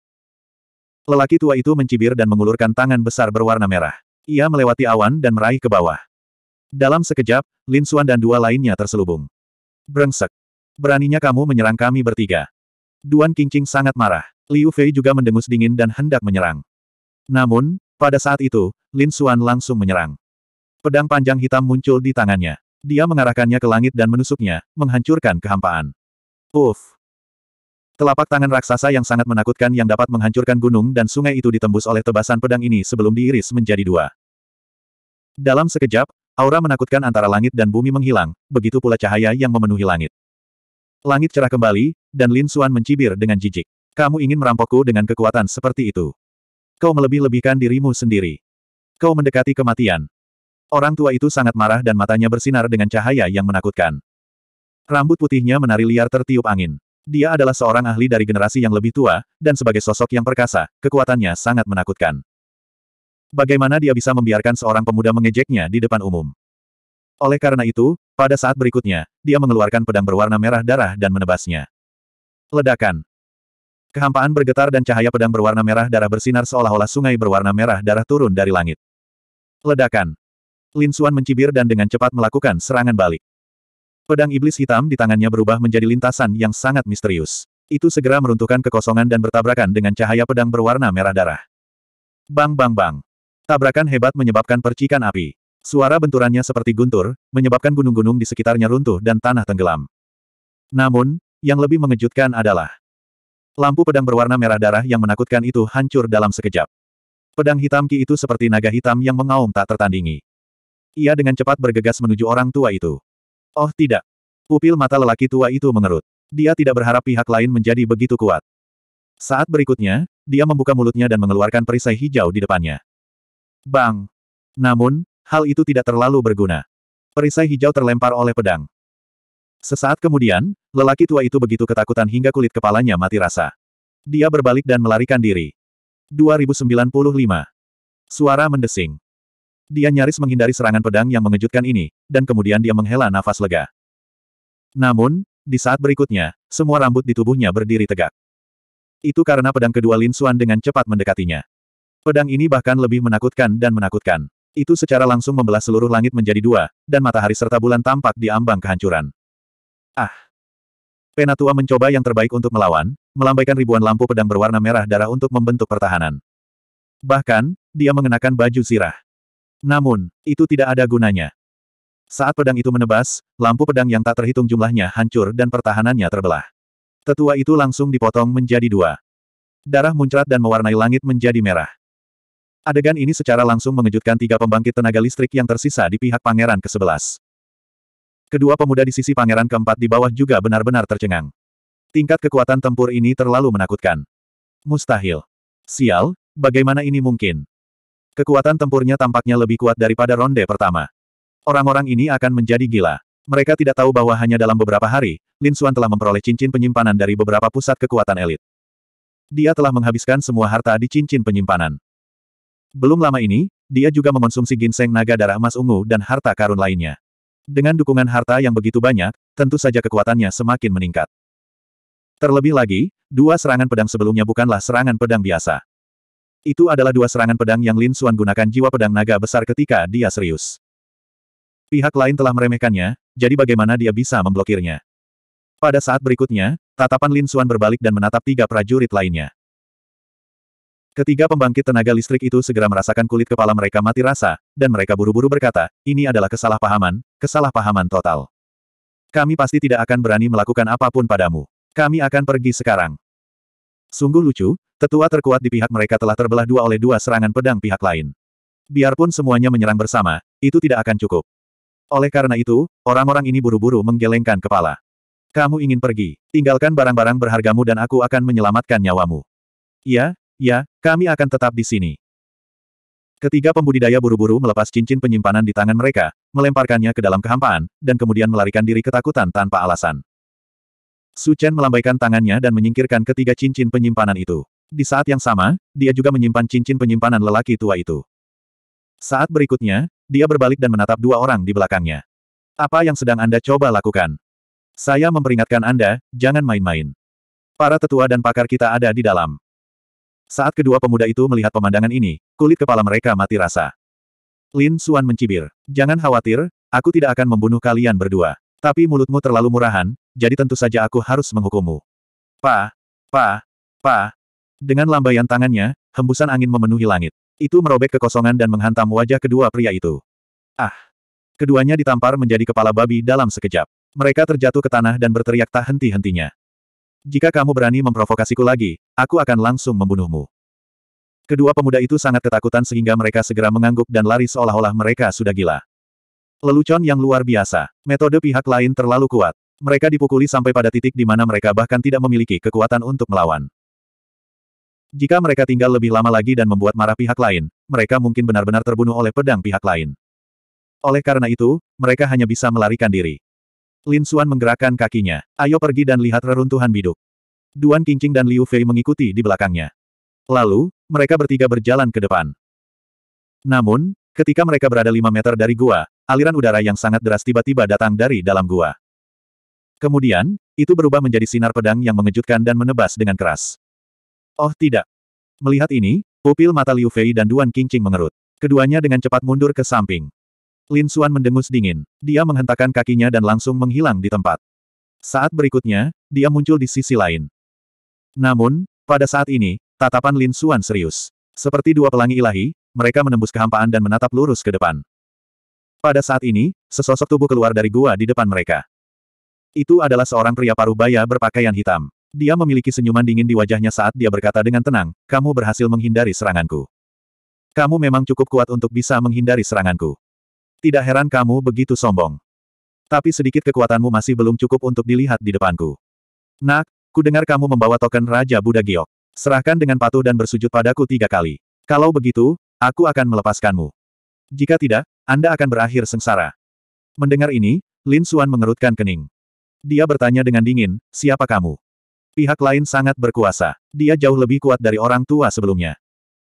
Lelaki tua itu mencibir dan mengulurkan tangan besar berwarna merah. Ia melewati awan dan meraih ke bawah. Dalam sekejap, Lin Xuan dan dua lainnya terselubung. Brengsek. Beraninya kamu menyerang kami bertiga. Duan Qingqing sangat marah. Liu Fei juga mendengus dingin dan hendak menyerang. Namun, pada saat itu, Lin Xuan langsung menyerang. Pedang panjang hitam muncul di tangannya. Dia mengarahkannya ke langit dan menusuknya, menghancurkan kehampaan. Puff! Telapak tangan raksasa yang sangat menakutkan yang dapat menghancurkan gunung dan sungai itu ditembus oleh tebasan pedang ini sebelum diiris menjadi dua. Dalam sekejap, aura menakutkan antara langit dan bumi menghilang, begitu pula cahaya yang memenuhi langit. Langit cerah kembali, dan Lin Xuan mencibir dengan jijik. Kamu ingin merampokku dengan kekuatan seperti itu. Kau melebih-lebihkan dirimu sendiri. Kau mendekati kematian. Orang tua itu sangat marah dan matanya bersinar dengan cahaya yang menakutkan. Rambut putihnya menari liar tertiup angin. Dia adalah seorang ahli dari generasi yang lebih tua, dan sebagai sosok yang perkasa, kekuatannya sangat menakutkan. Bagaimana dia bisa membiarkan seorang pemuda mengejeknya di depan umum? Oleh karena itu, pada saat berikutnya, dia mengeluarkan pedang berwarna merah darah dan menebasnya. Ledakan. Kehampaan bergetar dan cahaya pedang berwarna merah darah bersinar seolah-olah sungai berwarna merah darah turun dari langit. Ledakan. Lin Xuan mencibir dan dengan cepat melakukan serangan balik. Pedang iblis hitam di tangannya berubah menjadi lintasan yang sangat misterius. Itu segera meruntuhkan kekosongan dan bertabrakan dengan cahaya pedang berwarna merah darah. Bang bang bang. Tabrakan hebat menyebabkan percikan api. Suara benturannya seperti guntur, menyebabkan gunung-gunung di sekitarnya runtuh dan tanah tenggelam. Namun, yang lebih mengejutkan adalah Lampu pedang berwarna merah darah yang menakutkan itu hancur dalam sekejap. Pedang hitam Ki itu seperti naga hitam yang mengaum tak tertandingi. Ia dengan cepat bergegas menuju orang tua itu. Oh tidak. Pupil mata lelaki tua itu mengerut. Dia tidak berharap pihak lain menjadi begitu kuat. Saat berikutnya, dia membuka mulutnya dan mengeluarkan perisai hijau di depannya. Bang! Namun, hal itu tidak terlalu berguna. Perisai hijau terlempar oleh pedang. Sesaat kemudian, lelaki tua itu begitu ketakutan hingga kulit kepalanya mati rasa. Dia berbalik dan melarikan diri. 2095. Suara mendesing. Dia nyaris menghindari serangan pedang yang mengejutkan ini, dan kemudian dia menghela nafas lega. Namun, di saat berikutnya, semua rambut di tubuhnya berdiri tegak. Itu karena pedang kedua Lin Xuan dengan cepat mendekatinya. Pedang ini bahkan lebih menakutkan dan menakutkan. Itu secara langsung membelah seluruh langit menjadi dua, dan matahari serta bulan tampak di ambang kehancuran. Ah! Penatua mencoba yang terbaik untuk melawan, melambaikan ribuan lampu pedang berwarna merah darah untuk membentuk pertahanan. Bahkan, dia mengenakan baju sirah. Namun, itu tidak ada gunanya. Saat pedang itu menebas, lampu pedang yang tak terhitung jumlahnya hancur dan pertahanannya terbelah. Tetua itu langsung dipotong menjadi dua. Darah muncrat dan mewarnai langit menjadi merah. Adegan ini secara langsung mengejutkan tiga pembangkit tenaga listrik yang tersisa di pihak pangeran ke-11. Kedua pemuda di sisi pangeran keempat di bawah juga benar-benar tercengang. Tingkat kekuatan tempur ini terlalu menakutkan. Mustahil. Sial, bagaimana ini mungkin? Kekuatan tempurnya tampaknya lebih kuat daripada ronde pertama. Orang-orang ini akan menjadi gila. Mereka tidak tahu bahwa hanya dalam beberapa hari, Lin Suan telah memperoleh cincin penyimpanan dari beberapa pusat kekuatan elit. Dia telah menghabiskan semua harta di cincin penyimpanan. Belum lama ini, dia juga mengonsumsi ginseng naga darah emas ungu dan harta karun lainnya. Dengan dukungan harta yang begitu banyak, tentu saja kekuatannya semakin meningkat. Terlebih lagi, dua serangan pedang sebelumnya bukanlah serangan pedang biasa. Itu adalah dua serangan pedang yang Lin Xuan gunakan jiwa pedang naga besar ketika dia serius. Pihak lain telah meremehkannya, jadi bagaimana dia bisa memblokirnya? Pada saat berikutnya, tatapan Lin Xuan berbalik dan menatap tiga prajurit lainnya. Ketiga pembangkit tenaga listrik itu segera merasakan kulit kepala mereka mati rasa, dan mereka buru-buru berkata, ini adalah kesalahpahaman, kesalahpahaman total. Kami pasti tidak akan berani melakukan apapun padamu. Kami akan pergi sekarang. Sungguh lucu, tetua terkuat di pihak mereka telah terbelah dua oleh dua serangan pedang pihak lain. Biarpun semuanya menyerang bersama, itu tidak akan cukup. Oleh karena itu, orang-orang ini buru-buru menggelengkan kepala. Kamu ingin pergi, tinggalkan barang-barang berhargamu dan aku akan menyelamatkan nyawamu. Ya, Ya, kami akan tetap di sini. Ketiga pembudidaya buru-buru melepas cincin penyimpanan di tangan mereka, melemparkannya ke dalam kehampaan, dan kemudian melarikan diri ketakutan tanpa alasan. Su Chen melambaikan tangannya dan menyingkirkan ketiga cincin penyimpanan itu. Di saat yang sama, dia juga menyimpan cincin penyimpanan lelaki tua itu. Saat berikutnya, dia berbalik dan menatap dua orang di belakangnya. Apa yang sedang Anda coba lakukan? Saya memperingatkan Anda, jangan main-main. Para tetua dan pakar kita ada di dalam. Saat kedua pemuda itu melihat pemandangan ini, kulit kepala mereka mati rasa. Lin Suan mencibir. Jangan khawatir, aku tidak akan membunuh kalian berdua. Tapi mulutmu terlalu murahan, jadi tentu saja aku harus menghukummu. Pa, pa, pa. Dengan lambaian tangannya, hembusan angin memenuhi langit. Itu merobek kekosongan dan menghantam wajah kedua pria itu. Ah! Keduanya ditampar menjadi kepala babi dalam sekejap. Mereka terjatuh ke tanah dan berteriak tak henti-hentinya. Jika kamu berani memprovokasiku lagi, aku akan langsung membunuhmu. Kedua pemuda itu sangat ketakutan sehingga mereka segera mengangguk dan lari seolah-olah mereka sudah gila. Lelucon yang luar biasa. Metode pihak lain terlalu kuat. Mereka dipukuli sampai pada titik di mana mereka bahkan tidak memiliki kekuatan untuk melawan. Jika mereka tinggal lebih lama lagi dan membuat marah pihak lain, mereka mungkin benar-benar terbunuh oleh pedang pihak lain. Oleh karena itu, mereka hanya bisa melarikan diri. Lin Xuan menggerakkan kakinya. Ayo pergi dan lihat reruntuhan biduk. Duan Qingqing dan Liu Fei mengikuti di belakangnya. Lalu, mereka bertiga berjalan ke depan. Namun, ketika mereka berada lima meter dari gua, aliran udara yang sangat deras tiba-tiba datang dari dalam gua. Kemudian, itu berubah menjadi sinar pedang yang mengejutkan dan menebas dengan keras. Oh tidak. Melihat ini, pupil mata Liu Fei dan Duan Qingqing mengerut. Keduanya dengan cepat mundur ke samping. Lin Xuan mendengus dingin. Dia menghentakkan kakinya dan langsung menghilang di tempat. Saat berikutnya, dia muncul di sisi lain. Namun, pada saat ini, tatapan Lin Xuan serius. Seperti dua pelangi ilahi, mereka menembus kehampaan dan menatap lurus ke depan. Pada saat ini, sesosok tubuh keluar dari gua di depan mereka. Itu adalah seorang pria paruh baya berpakaian hitam. Dia memiliki senyuman dingin di wajahnya saat dia berkata dengan tenang, kamu berhasil menghindari seranganku. Kamu memang cukup kuat untuk bisa menghindari seranganku. Tidak heran kamu begitu sombong. Tapi sedikit kekuatanmu masih belum cukup untuk dilihat di depanku. Nak, ku dengar kamu membawa token Raja Buddha Giok. Serahkan dengan patuh dan bersujud padaku tiga kali. Kalau begitu, aku akan melepaskanmu. Jika tidak, Anda akan berakhir sengsara. Mendengar ini, Lin Suan mengerutkan kening. Dia bertanya dengan dingin, siapa kamu? Pihak lain sangat berkuasa. Dia jauh lebih kuat dari orang tua sebelumnya.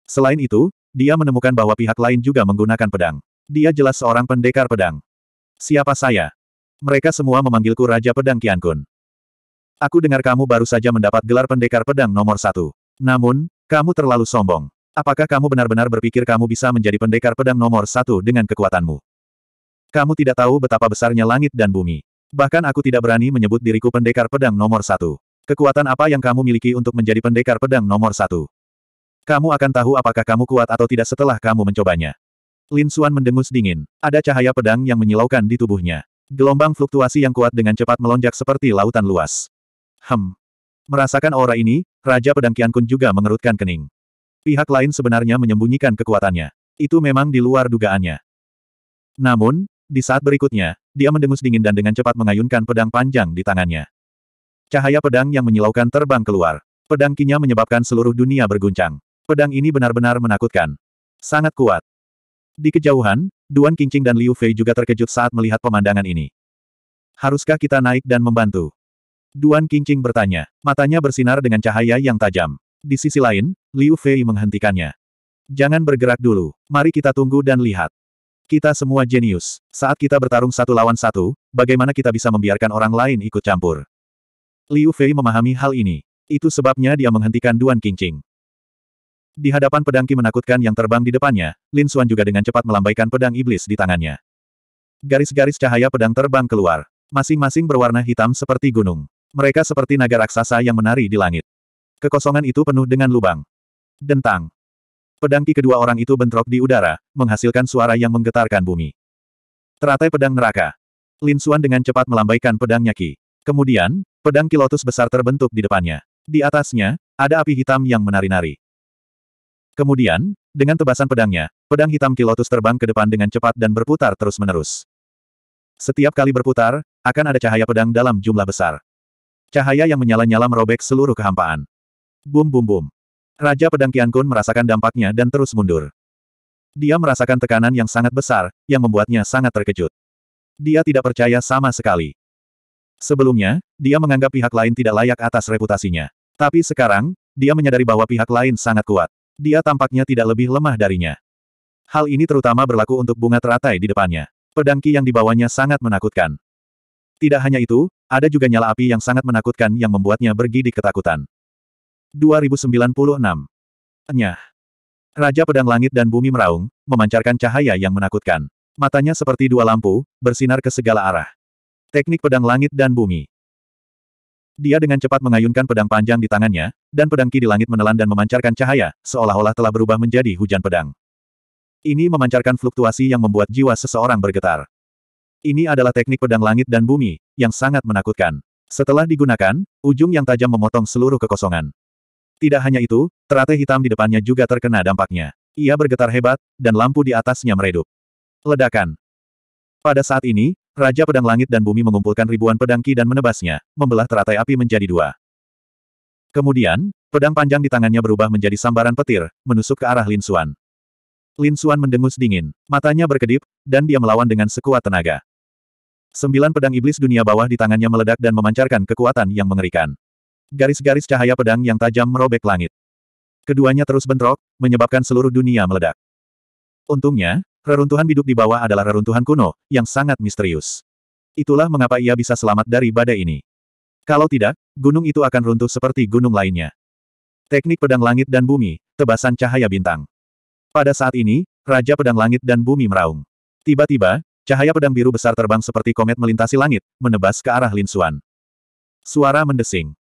Selain itu, dia menemukan bahwa pihak lain juga menggunakan pedang. Dia jelas seorang pendekar pedang. Siapa saya? Mereka semua memanggilku Raja Pedang Kian Kun. Aku dengar kamu baru saja mendapat gelar pendekar pedang nomor satu. Namun, kamu terlalu sombong. Apakah kamu benar-benar berpikir kamu bisa menjadi pendekar pedang nomor satu dengan kekuatanmu? Kamu tidak tahu betapa besarnya langit dan bumi. Bahkan aku tidak berani menyebut diriku pendekar pedang nomor satu. Kekuatan apa yang kamu miliki untuk menjadi pendekar pedang nomor satu? Kamu akan tahu apakah kamu kuat atau tidak setelah kamu mencobanya. Lin Suan mendengus dingin. Ada cahaya pedang yang menyilaukan di tubuhnya. Gelombang fluktuasi yang kuat dengan cepat melonjak seperti lautan luas. Hem. Merasakan aura ini, Raja Pedang Kian Kun juga mengerutkan kening. Pihak lain sebenarnya menyembunyikan kekuatannya. Itu memang di luar dugaannya. Namun, di saat berikutnya, dia mendengus dingin dan dengan cepat mengayunkan pedang panjang di tangannya. Cahaya pedang yang menyilaukan terbang keluar. Pedang kinya menyebabkan seluruh dunia berguncang. Pedang ini benar-benar menakutkan. Sangat kuat. Di kejauhan, Duan Kincing dan Liu Fei juga terkejut saat melihat pemandangan ini. Haruskah kita naik dan membantu? Duan Kincing bertanya. Matanya bersinar dengan cahaya yang tajam. Di sisi lain, Liu Fei menghentikannya. Jangan bergerak dulu. Mari kita tunggu dan lihat. Kita semua jenius. Saat kita bertarung satu lawan satu, bagaimana kita bisa membiarkan orang lain ikut campur? Liu Fei memahami hal ini. Itu sebabnya dia menghentikan Duan Kincing. Di hadapan pedang Ki menakutkan yang terbang di depannya, Lin Xuan juga dengan cepat melambaikan pedang iblis di tangannya. Garis-garis cahaya pedang terbang keluar. Masing-masing berwarna hitam seperti gunung. Mereka seperti naga raksasa yang menari di langit. Kekosongan itu penuh dengan lubang. Dentang. Pedang Ki kedua orang itu bentrok di udara, menghasilkan suara yang menggetarkan bumi. Teratai pedang neraka. Lin Xuan dengan cepat melambaikan pedangnya Ki. Kemudian, pedang Ki besar terbentuk di depannya. Di atasnya, ada api hitam yang menari-nari. Kemudian, dengan tebasan pedangnya, pedang hitam Kilotus terbang ke depan dengan cepat dan berputar terus-menerus. Setiap kali berputar, akan ada cahaya pedang dalam jumlah besar. Cahaya yang menyala-nyala merobek seluruh kehampaan. Bum bum bum. Raja Pedang Kian Kun merasakan dampaknya dan terus mundur. Dia merasakan tekanan yang sangat besar, yang membuatnya sangat terkejut. Dia tidak percaya sama sekali. Sebelumnya, dia menganggap pihak lain tidak layak atas reputasinya. Tapi sekarang, dia menyadari bahwa pihak lain sangat kuat dia tampaknya tidak lebih lemah darinya. Hal ini terutama berlaku untuk bunga teratai di depannya. Pedangki yang dibawanya sangat menakutkan. Tidak hanya itu, ada juga nyala api yang sangat menakutkan yang membuatnya bergidik ketakutan. 2096 Nyah Raja Pedang Langit dan Bumi Meraung, memancarkan cahaya yang menakutkan. Matanya seperti dua lampu, bersinar ke segala arah. Teknik Pedang Langit dan Bumi dia dengan cepat mengayunkan pedang panjang di tangannya, dan pedang ki di langit menelan dan memancarkan cahaya, seolah-olah telah berubah menjadi hujan pedang. Ini memancarkan fluktuasi yang membuat jiwa seseorang bergetar. Ini adalah teknik pedang langit dan bumi, yang sangat menakutkan. Setelah digunakan, ujung yang tajam memotong seluruh kekosongan. Tidak hanya itu, teratai hitam di depannya juga terkena dampaknya. Ia bergetar hebat, dan lampu di atasnya meredup. Ledakan. Pada saat ini, Raja pedang langit dan bumi mengumpulkan ribuan pedang ki dan menebasnya, membelah teratai api menjadi dua. Kemudian, pedang panjang di tangannya berubah menjadi sambaran petir, menusuk ke arah Lin Xuan. Lin Xuan mendengus dingin, matanya berkedip, dan dia melawan dengan sekuat tenaga. Sembilan pedang iblis dunia bawah di tangannya meledak dan memancarkan kekuatan yang mengerikan. Garis-garis cahaya pedang yang tajam merobek langit. Keduanya terus bentrok, menyebabkan seluruh dunia meledak. Untungnya, Reruntuhan biduk di bawah adalah reruntuhan kuno, yang sangat misterius. Itulah mengapa ia bisa selamat dari badai ini. Kalau tidak, gunung itu akan runtuh seperti gunung lainnya. Teknik pedang langit dan bumi, tebasan cahaya bintang. Pada saat ini, Raja Pedang Langit dan Bumi meraung. Tiba-tiba, cahaya pedang biru besar terbang seperti komet melintasi langit, menebas ke arah Lin Xuan. Suara mendesing.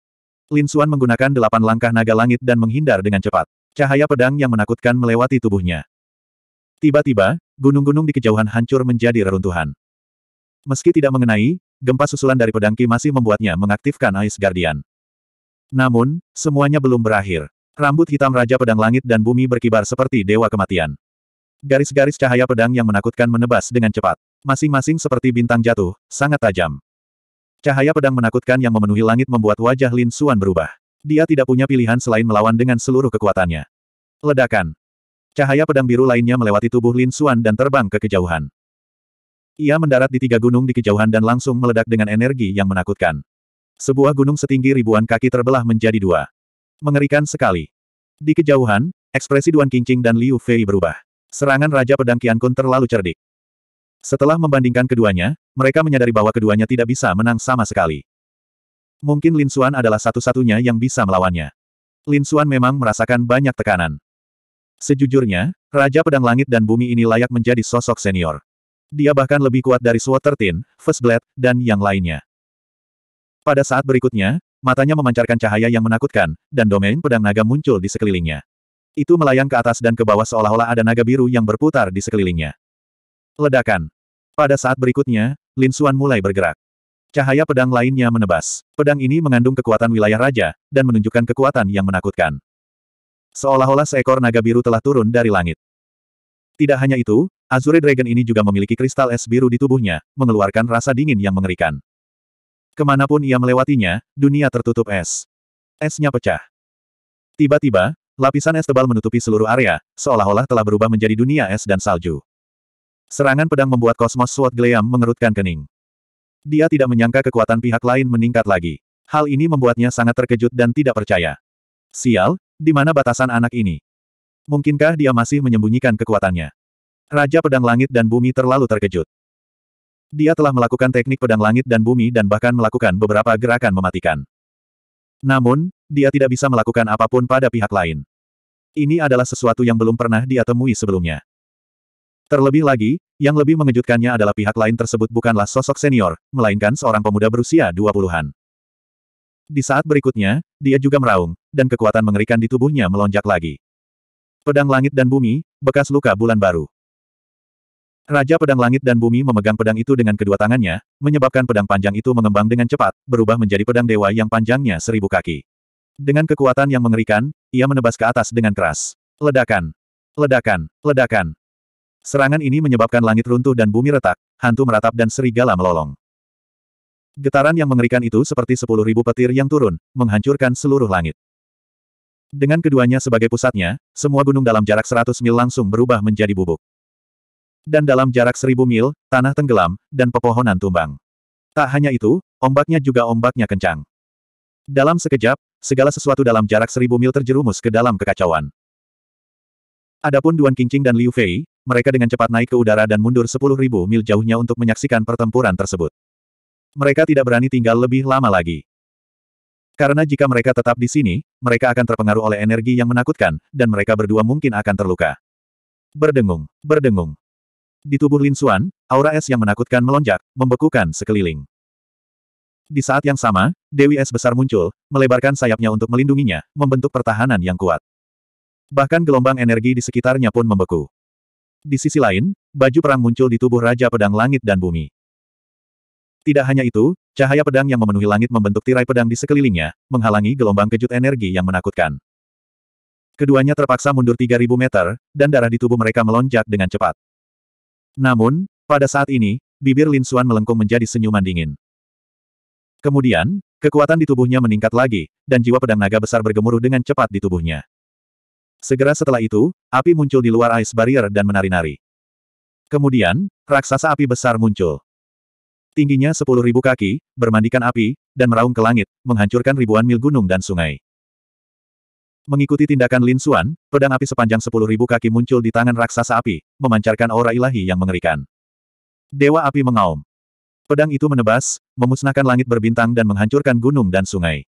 Lin Xuan menggunakan delapan langkah naga langit dan menghindar dengan cepat. Cahaya pedang yang menakutkan melewati tubuhnya. Tiba-tiba, gunung-gunung di kejauhan hancur menjadi reruntuhan. Meski tidak mengenai, gempa susulan dari pedangki masih membuatnya mengaktifkan Ice Guardian. Namun, semuanya belum berakhir. Rambut hitam Raja Pedang Langit dan Bumi berkibar seperti dewa kematian. Garis-garis cahaya pedang yang menakutkan menebas dengan cepat. Masing-masing seperti bintang jatuh, sangat tajam. Cahaya pedang menakutkan yang memenuhi langit membuat wajah Lin Suan berubah. Dia tidak punya pilihan selain melawan dengan seluruh kekuatannya. Ledakan. Cahaya pedang biru lainnya melewati tubuh Lin Xuan dan terbang ke kejauhan. Ia mendarat di tiga gunung di kejauhan dan langsung meledak dengan energi yang menakutkan. Sebuah gunung setinggi ribuan kaki terbelah menjadi dua. Mengerikan sekali. Di kejauhan, ekspresi Duan Qingqing dan Liu Fei berubah. Serangan Raja Pedang Qian Kun terlalu cerdik. Setelah membandingkan keduanya, mereka menyadari bahwa keduanya tidak bisa menang sama sekali. Mungkin Lin Xuan adalah satu-satunya yang bisa melawannya. Lin Xuan memang merasakan banyak tekanan. Sejujurnya, Raja Pedang Langit dan Bumi ini layak menjadi sosok senior. Dia bahkan lebih kuat dari Swatertin, 13, First Blade, dan yang lainnya. Pada saat berikutnya, matanya memancarkan cahaya yang menakutkan, dan domain pedang naga muncul di sekelilingnya. Itu melayang ke atas dan ke bawah seolah-olah ada naga biru yang berputar di sekelilingnya. Ledakan. Pada saat berikutnya, Lin Xuan mulai bergerak. Cahaya pedang lainnya menebas. Pedang ini mengandung kekuatan wilayah raja, dan menunjukkan kekuatan yang menakutkan. Seolah-olah seekor naga biru telah turun dari langit. Tidak hanya itu, Azure Dragon ini juga memiliki kristal es biru di tubuhnya, mengeluarkan rasa dingin yang mengerikan. Kemanapun ia melewatinya, dunia tertutup es. Esnya pecah. Tiba-tiba, lapisan es tebal menutupi seluruh area, seolah-olah telah berubah menjadi dunia es dan salju. Serangan pedang membuat kosmos Sword Gleam mengerutkan kening. Dia tidak menyangka kekuatan pihak lain meningkat lagi. Hal ini membuatnya sangat terkejut dan tidak percaya. Sial, di mana batasan anak ini? Mungkinkah dia masih menyembunyikan kekuatannya? Raja Pedang Langit dan Bumi terlalu terkejut. Dia telah melakukan teknik pedang langit dan bumi dan bahkan melakukan beberapa gerakan mematikan. Namun, dia tidak bisa melakukan apapun pada pihak lain. Ini adalah sesuatu yang belum pernah dia temui sebelumnya. Terlebih lagi, yang lebih mengejutkannya adalah pihak lain tersebut bukanlah sosok senior, melainkan seorang pemuda berusia 20-an. Di saat berikutnya, dia juga meraung, dan kekuatan mengerikan di tubuhnya melonjak lagi. Pedang langit dan bumi, bekas luka bulan baru. Raja pedang langit dan bumi memegang pedang itu dengan kedua tangannya, menyebabkan pedang panjang itu mengembang dengan cepat, berubah menjadi pedang dewa yang panjangnya seribu kaki. Dengan kekuatan yang mengerikan, ia menebas ke atas dengan keras. Ledakan! Ledakan! Ledakan! Serangan ini menyebabkan langit runtuh dan bumi retak, hantu meratap dan serigala melolong. Getaran yang mengerikan itu seperti sepuluh ribu petir yang turun, menghancurkan seluruh langit. Dengan keduanya sebagai pusatnya, semua gunung dalam jarak seratus mil langsung berubah menjadi bubuk. Dan dalam jarak seribu mil, tanah tenggelam, dan pepohonan tumbang. Tak hanya itu, ombaknya juga ombaknya kencang. Dalam sekejap, segala sesuatu dalam jarak seribu mil terjerumus ke dalam kekacauan. Adapun Duan Qingqing dan Liu Fei, mereka dengan cepat naik ke udara dan mundur sepuluh ribu mil jauhnya untuk menyaksikan pertempuran tersebut. Mereka tidak berani tinggal lebih lama lagi. Karena jika mereka tetap di sini, mereka akan terpengaruh oleh energi yang menakutkan, dan mereka berdua mungkin akan terluka. Berdengung, berdengung. Di tubuh Lin Xuan, aura es yang menakutkan melonjak, membekukan sekeliling. Di saat yang sama, Dewi Es besar muncul, melebarkan sayapnya untuk melindunginya, membentuk pertahanan yang kuat. Bahkan gelombang energi di sekitarnya pun membeku. Di sisi lain, baju perang muncul di tubuh Raja Pedang Langit dan Bumi. Tidak hanya itu, cahaya pedang yang memenuhi langit membentuk tirai pedang di sekelilingnya, menghalangi gelombang kejut energi yang menakutkan. Keduanya terpaksa mundur 3.000 meter, dan darah di tubuh mereka melonjak dengan cepat. Namun, pada saat ini, bibir Lin Xuan melengkung menjadi senyuman dingin. Kemudian, kekuatan di tubuhnya meningkat lagi, dan jiwa pedang naga besar bergemuruh dengan cepat di tubuhnya. Segera setelah itu, api muncul di luar ice barrier dan menari-nari. Kemudian, raksasa api besar muncul. Tingginya sepuluh ribu kaki, bermandikan api, dan meraung ke langit, menghancurkan ribuan mil gunung dan sungai. Mengikuti tindakan Lin Xuan, pedang api sepanjang sepuluh ribu kaki muncul di tangan raksasa api, memancarkan aura ilahi yang mengerikan. Dewa api mengaum. Pedang itu menebas, memusnahkan langit berbintang dan menghancurkan gunung dan sungai.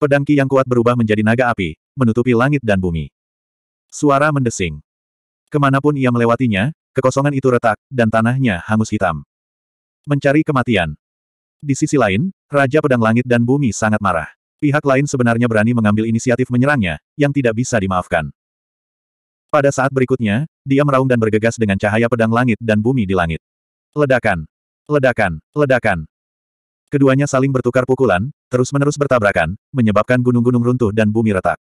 Pedang Ki yang kuat berubah menjadi naga api, menutupi langit dan bumi. Suara mendesing. Kemanapun ia melewatinya, kekosongan itu retak, dan tanahnya hangus hitam. Mencari kematian. Di sisi lain, Raja Pedang Langit dan Bumi sangat marah. Pihak lain sebenarnya berani mengambil inisiatif menyerangnya, yang tidak bisa dimaafkan. Pada saat berikutnya, dia meraung dan bergegas dengan cahaya pedang langit dan bumi di langit. Ledakan! Ledakan! Ledakan! Keduanya saling bertukar pukulan, terus-menerus bertabrakan, menyebabkan gunung-gunung runtuh dan bumi retak.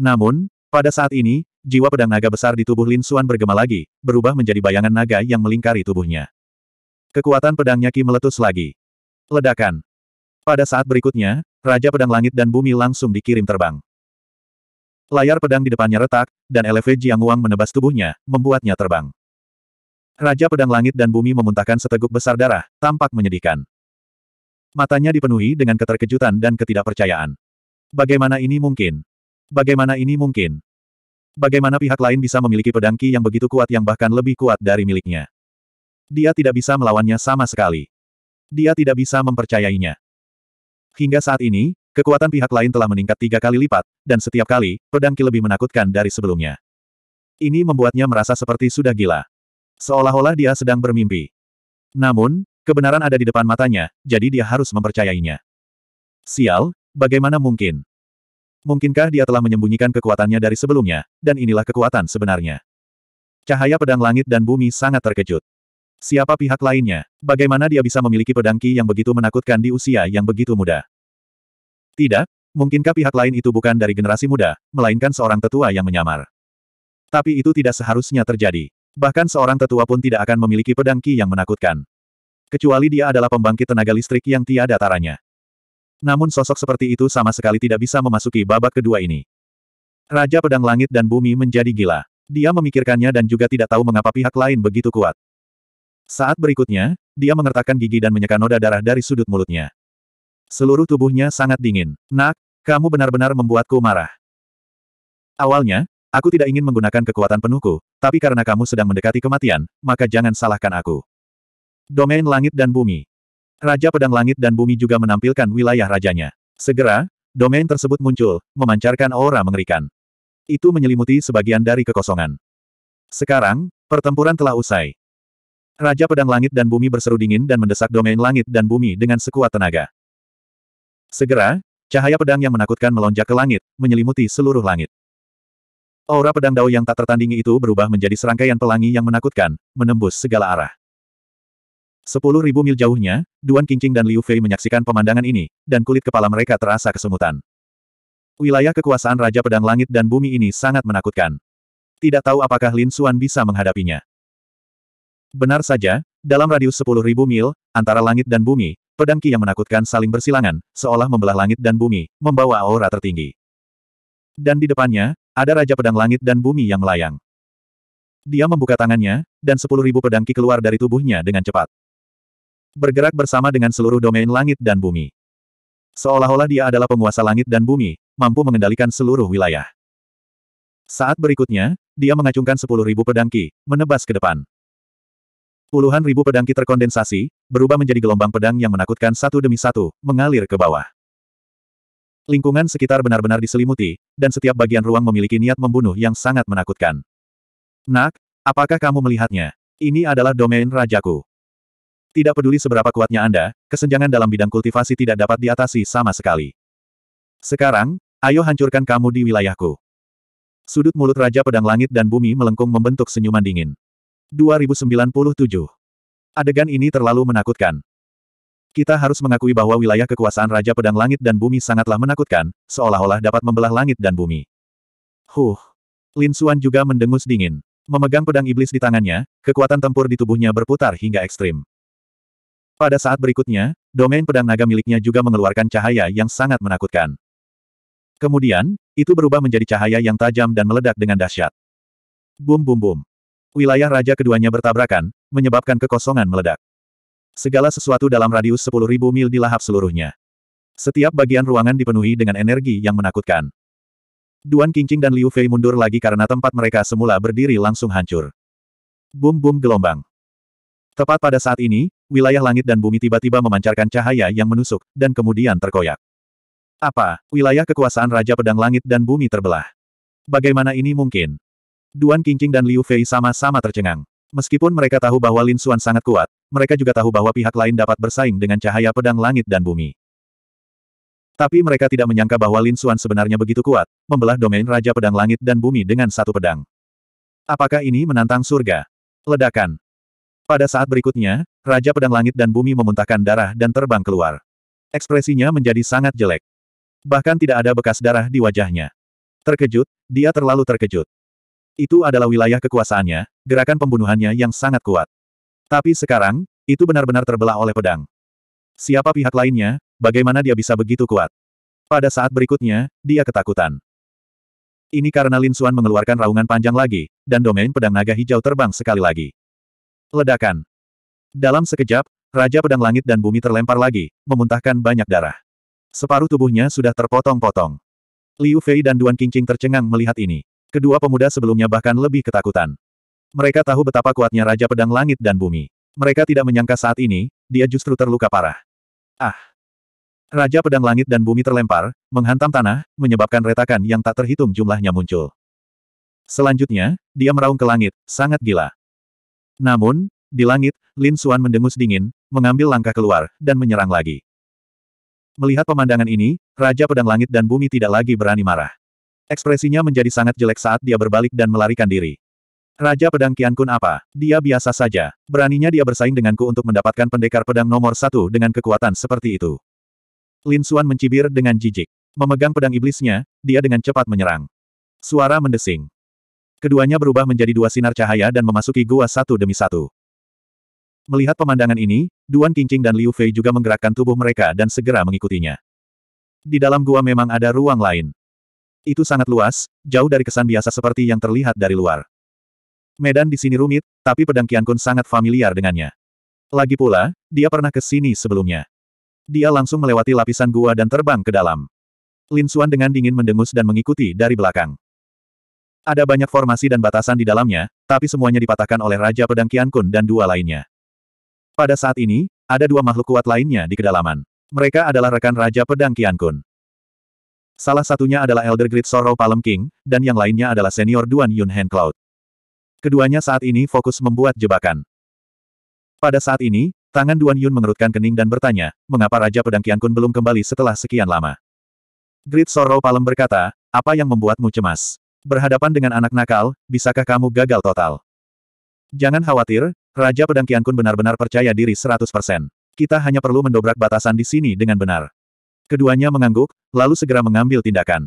Namun, pada saat ini, jiwa pedang naga besar di tubuh Lin Xuan bergema lagi, berubah menjadi bayangan naga yang melingkari tubuhnya. Kekuatan pedangnya Ki meletus lagi. Ledakan. Pada saat berikutnya, Raja Pedang Langit dan Bumi langsung dikirim terbang. Layar pedang di depannya retak, dan LV Jiang Wang menebas tubuhnya, membuatnya terbang. Raja Pedang Langit dan Bumi memuntahkan seteguk besar darah, tampak menyedihkan. Matanya dipenuhi dengan keterkejutan dan ketidakpercayaan. Bagaimana ini mungkin? Bagaimana ini mungkin? Bagaimana pihak lain bisa memiliki pedang Ki yang begitu kuat yang bahkan lebih kuat dari miliknya? Dia tidak bisa melawannya sama sekali. Dia tidak bisa mempercayainya. Hingga saat ini, kekuatan pihak lain telah meningkat tiga kali lipat, dan setiap kali, pedang Ki lebih menakutkan dari sebelumnya. Ini membuatnya merasa seperti sudah gila. Seolah-olah dia sedang bermimpi. Namun, kebenaran ada di depan matanya, jadi dia harus mempercayainya. Sial, bagaimana mungkin? Mungkinkah dia telah menyembunyikan kekuatannya dari sebelumnya, dan inilah kekuatan sebenarnya. Cahaya pedang langit dan bumi sangat terkejut. Siapa pihak lainnya? Bagaimana dia bisa memiliki pedang Qi yang begitu menakutkan di usia yang begitu muda? Tidak, mungkinkah pihak lain itu bukan dari generasi muda, melainkan seorang tetua yang menyamar? Tapi itu tidak seharusnya terjadi. Bahkan seorang tetua pun tidak akan memiliki pedang Qi yang menakutkan. Kecuali dia adalah pembangkit tenaga listrik yang tiada taranya. Namun sosok seperti itu sama sekali tidak bisa memasuki babak kedua ini. Raja Pedang Langit dan Bumi menjadi gila. Dia memikirkannya dan juga tidak tahu mengapa pihak lain begitu kuat. Saat berikutnya, dia mengertakkan gigi dan menyeka noda darah dari sudut mulutnya. Seluruh tubuhnya sangat dingin. Nak, kamu benar-benar membuatku marah. Awalnya, aku tidak ingin menggunakan kekuatan penuhku, tapi karena kamu sedang mendekati kematian, maka jangan salahkan aku. Domain Langit dan Bumi Raja Pedang Langit dan Bumi juga menampilkan wilayah rajanya. Segera, domain tersebut muncul, memancarkan aura mengerikan. Itu menyelimuti sebagian dari kekosongan. Sekarang, pertempuran telah usai. Raja pedang langit dan bumi berseru dingin dan mendesak domain langit dan bumi dengan sekuat tenaga. Segera, cahaya pedang yang menakutkan melonjak ke langit, menyelimuti seluruh langit. Aura pedang Dao yang tak tertandingi itu berubah menjadi serangkaian pelangi yang menakutkan, menembus segala arah. Sepuluh ribu mil jauhnya, Duan Qingqing dan Liu Fei menyaksikan pemandangan ini, dan kulit kepala mereka terasa kesemutan. Wilayah kekuasaan Raja Pedang Langit dan Bumi ini sangat menakutkan. Tidak tahu apakah Lin Xuan bisa menghadapinya. Benar saja, dalam radius sepuluh ribu mil, antara langit dan bumi, pedang Ki yang menakutkan saling bersilangan, seolah membelah langit dan bumi, membawa aura tertinggi. Dan di depannya, ada Raja Pedang Langit dan Bumi yang melayang. Dia membuka tangannya, dan 10.000 pedang Ki keluar dari tubuhnya dengan cepat. Bergerak bersama dengan seluruh domain langit dan bumi. Seolah-olah dia adalah penguasa langit dan bumi, mampu mengendalikan seluruh wilayah. Saat berikutnya, dia mengacungkan 10.000 pedang Ki, menebas ke depan. Puluhan ribu pedang ki terkondensasi, berubah menjadi gelombang pedang yang menakutkan satu demi satu, mengalir ke bawah. Lingkungan sekitar benar-benar diselimuti, dan setiap bagian ruang memiliki niat membunuh yang sangat menakutkan. Nak, apakah kamu melihatnya? Ini adalah domain rajaku. Tidak peduli seberapa kuatnya Anda, kesenjangan dalam bidang kultivasi tidak dapat diatasi sama sekali. Sekarang, ayo hancurkan kamu di wilayahku. Sudut mulut Raja Pedang Langit dan Bumi melengkung membentuk senyuman dingin. 2097. Adegan ini terlalu menakutkan. Kita harus mengakui bahwa wilayah kekuasaan Raja Pedang Langit dan Bumi sangatlah menakutkan, seolah-olah dapat membelah langit dan bumi. Huh. Lin Xuan juga mendengus dingin. Memegang pedang iblis di tangannya, kekuatan tempur di tubuhnya berputar hingga ekstrim. Pada saat berikutnya, domain pedang naga miliknya juga mengeluarkan cahaya yang sangat menakutkan. Kemudian, itu berubah menjadi cahaya yang tajam dan meledak dengan dahsyat. Bum bum bum wilayah raja keduanya bertabrakan, menyebabkan kekosongan meledak. Segala sesuatu dalam radius 10.000 mil dilahap seluruhnya. Setiap bagian ruangan dipenuhi dengan energi yang menakutkan. Duan Qingqing dan Liu Fei mundur lagi karena tempat mereka semula berdiri langsung hancur. Bum-bum gelombang. Tepat pada saat ini, wilayah langit dan bumi tiba-tiba memancarkan cahaya yang menusuk, dan kemudian terkoyak. Apa, wilayah kekuasaan Raja Pedang Langit dan Bumi terbelah? Bagaimana ini mungkin? Duan Qingqing dan Liu Fei sama-sama tercengang. Meskipun mereka tahu bahwa Lin Xuan sangat kuat, mereka juga tahu bahwa pihak lain dapat bersaing dengan cahaya pedang langit dan bumi. Tapi mereka tidak menyangka bahwa Lin Xuan sebenarnya begitu kuat, membelah domain Raja Pedang Langit dan Bumi dengan satu pedang. Apakah ini menantang surga? Ledakan. Pada saat berikutnya, Raja Pedang Langit dan Bumi memuntahkan darah dan terbang keluar. Ekspresinya menjadi sangat jelek. Bahkan tidak ada bekas darah di wajahnya. Terkejut, dia terlalu terkejut. Itu adalah wilayah kekuasaannya, gerakan pembunuhannya yang sangat kuat. Tapi sekarang, itu benar-benar terbelah oleh pedang. Siapa pihak lainnya, bagaimana dia bisa begitu kuat? Pada saat berikutnya, dia ketakutan. Ini karena Lin Suan mengeluarkan raungan panjang lagi, dan domain pedang naga hijau terbang sekali lagi. Ledakan. Dalam sekejap, Raja Pedang Langit dan Bumi terlempar lagi, memuntahkan banyak darah. Separuh tubuhnya sudah terpotong-potong. Liu Fei dan Duan Qingqing tercengang melihat ini. Kedua pemuda sebelumnya bahkan lebih ketakutan. Mereka tahu betapa kuatnya Raja Pedang Langit dan Bumi. Mereka tidak menyangka saat ini, dia justru terluka parah. Ah! Raja Pedang Langit dan Bumi terlempar, menghantam tanah, menyebabkan retakan yang tak terhitung jumlahnya muncul. Selanjutnya, dia meraung ke langit, sangat gila. Namun, di langit, Lin Xuan mendengus dingin, mengambil langkah keluar, dan menyerang lagi. Melihat pemandangan ini, Raja Pedang Langit dan Bumi tidak lagi berani marah. Ekspresinya menjadi sangat jelek saat dia berbalik dan melarikan diri. Raja Pedang Kian Kun apa? Dia biasa saja. Beraninya dia bersaing denganku untuk mendapatkan pendekar pedang nomor satu dengan kekuatan seperti itu. Lin Xuan mencibir dengan jijik. Memegang pedang iblisnya, dia dengan cepat menyerang. Suara mendesing. Keduanya berubah menjadi dua sinar cahaya dan memasuki gua satu demi satu. Melihat pemandangan ini, Duan Qingqing dan Liu Fei juga menggerakkan tubuh mereka dan segera mengikutinya. Di dalam gua memang ada ruang lain. Itu sangat luas, jauh dari kesan biasa seperti yang terlihat dari luar. Medan di sini rumit, tapi pedang Kian Kun sangat familiar dengannya. Lagi pula, dia pernah ke sini sebelumnya. Dia langsung melewati lapisan gua dan terbang ke dalam. Lin Xuan dengan dingin mendengus dan mengikuti dari belakang. Ada banyak formasi dan batasan di dalamnya, tapi semuanya dipatahkan oleh Raja Pedang Kian Kun dan dua lainnya. Pada saat ini, ada dua makhluk kuat lainnya di kedalaman. Mereka adalah rekan Raja Pedang Kian Kun. Salah satunya adalah Elder Grid Sorrow Palm King, dan yang lainnya adalah senior Duan Yun Hand Cloud. Keduanya saat ini fokus membuat jebakan. Pada saat ini, tangan Duan Yun mengerutkan kening dan bertanya, mengapa Raja Pedang Kian Kun belum kembali setelah sekian lama? Grid Sorrow Palm berkata, apa yang membuatmu cemas? Berhadapan dengan anak nakal, bisakah kamu gagal total? Jangan khawatir, Raja Pedang Kian Kun benar-benar percaya diri 100%. Kita hanya perlu mendobrak batasan di sini dengan benar. Keduanya mengangguk, lalu segera mengambil tindakan.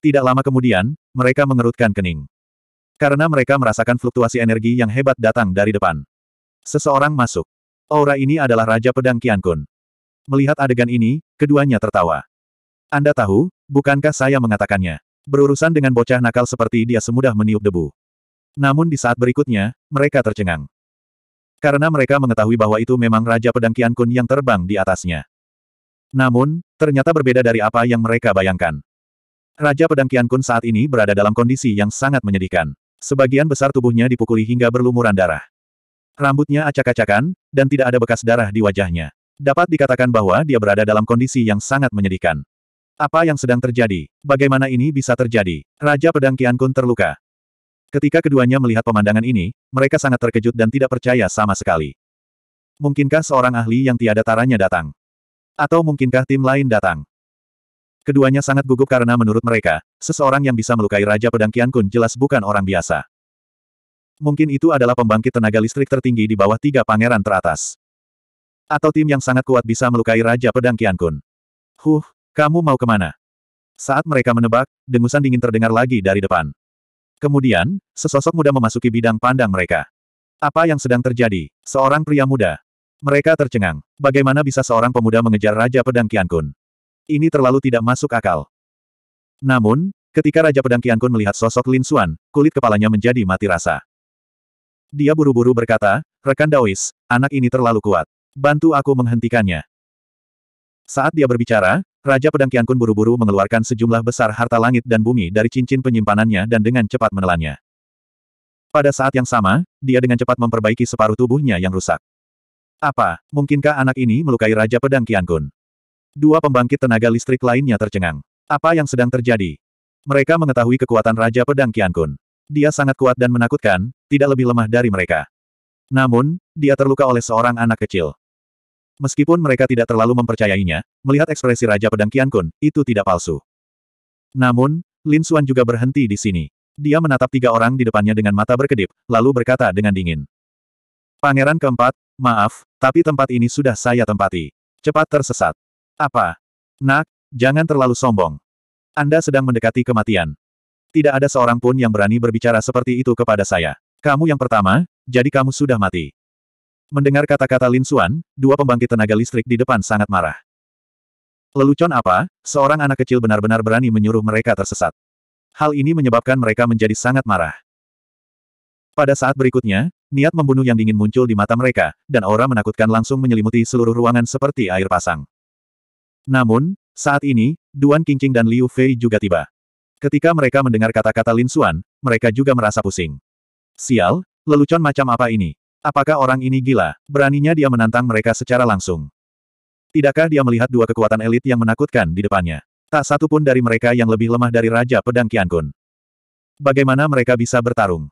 Tidak lama kemudian, mereka mengerutkan kening. Karena mereka merasakan fluktuasi energi yang hebat datang dari depan. Seseorang masuk. Aura ini adalah Raja Pedang Kun. Melihat adegan ini, keduanya tertawa. Anda tahu, bukankah saya mengatakannya? Berurusan dengan bocah nakal seperti dia semudah meniup debu. Namun di saat berikutnya, mereka tercengang. Karena mereka mengetahui bahwa itu memang Raja Pedang Kun yang terbang di atasnya. Namun, ternyata berbeda dari apa yang mereka bayangkan. Raja Pedang Kian Kun saat ini berada dalam kondisi yang sangat menyedihkan. Sebagian besar tubuhnya dipukuli hingga berlumuran darah. Rambutnya acak-acakan, dan tidak ada bekas darah di wajahnya. Dapat dikatakan bahwa dia berada dalam kondisi yang sangat menyedihkan. Apa yang sedang terjadi? Bagaimana ini bisa terjadi? Raja Pedang Kian Kun terluka. Ketika keduanya melihat pemandangan ini, mereka sangat terkejut dan tidak percaya sama sekali. Mungkinkah seorang ahli yang tiada taranya datang? Atau mungkinkah tim lain datang? Keduanya sangat gugup karena menurut mereka, seseorang yang bisa melukai Raja Pedang Kian Kun jelas bukan orang biasa. Mungkin itu adalah pembangkit tenaga listrik tertinggi di bawah tiga pangeran teratas. Atau tim yang sangat kuat bisa melukai Raja Pedang Kian Kun. Huh, kamu mau kemana? Saat mereka menebak, dengusan dingin terdengar lagi dari depan. Kemudian, sesosok muda memasuki bidang pandang mereka. Apa yang sedang terjadi? Seorang pria muda, mereka tercengang. Bagaimana bisa seorang pemuda mengejar Raja Pedang Qian Kun? Ini terlalu tidak masuk akal. Namun, ketika Raja Pedang Qian Kun melihat sosok Lin Xuan, kulit kepalanya menjadi mati rasa. Dia buru-buru berkata, rekan Daois, anak ini terlalu kuat. Bantu aku menghentikannya. Saat dia berbicara, Raja Pedang Qian Kun buru-buru mengeluarkan sejumlah besar harta langit dan bumi dari cincin penyimpanannya dan dengan cepat menelannya. Pada saat yang sama, dia dengan cepat memperbaiki separuh tubuhnya yang rusak. Apa, mungkinkah anak ini melukai Raja Pedang Kian Kun? Dua pembangkit tenaga listrik lainnya tercengang. Apa yang sedang terjadi? Mereka mengetahui kekuatan Raja Pedang Kian Kun. Dia sangat kuat dan menakutkan, tidak lebih lemah dari mereka. Namun, dia terluka oleh seorang anak kecil. Meskipun mereka tidak terlalu mempercayainya, melihat ekspresi Raja Pedang Kian Kun, itu tidak palsu. Namun, Lin Xuan juga berhenti di sini. Dia menatap tiga orang di depannya dengan mata berkedip, lalu berkata dengan dingin. Pangeran keempat, Maaf, tapi tempat ini sudah saya tempati. Cepat tersesat. Apa? Nak, jangan terlalu sombong. Anda sedang mendekati kematian. Tidak ada seorang pun yang berani berbicara seperti itu kepada saya. Kamu yang pertama, jadi kamu sudah mati. Mendengar kata-kata Lin Xuan, dua pembangkit tenaga listrik di depan sangat marah. Lelucon apa, seorang anak kecil benar-benar berani menyuruh mereka tersesat. Hal ini menyebabkan mereka menjadi sangat marah. Pada saat berikutnya, Niat membunuh yang dingin muncul di mata mereka, dan aura menakutkan langsung menyelimuti seluruh ruangan seperti air pasang. Namun, saat ini, Duan Qingqing dan Liu Fei juga tiba. Ketika mereka mendengar kata-kata Lin Xuan, mereka juga merasa pusing. Sial, lelucon macam apa ini? Apakah orang ini gila? Beraninya dia menantang mereka secara langsung. Tidakkah dia melihat dua kekuatan elit yang menakutkan di depannya? Tak satu pun dari mereka yang lebih lemah dari Raja Pedang Qiankun. Bagaimana mereka bisa bertarung?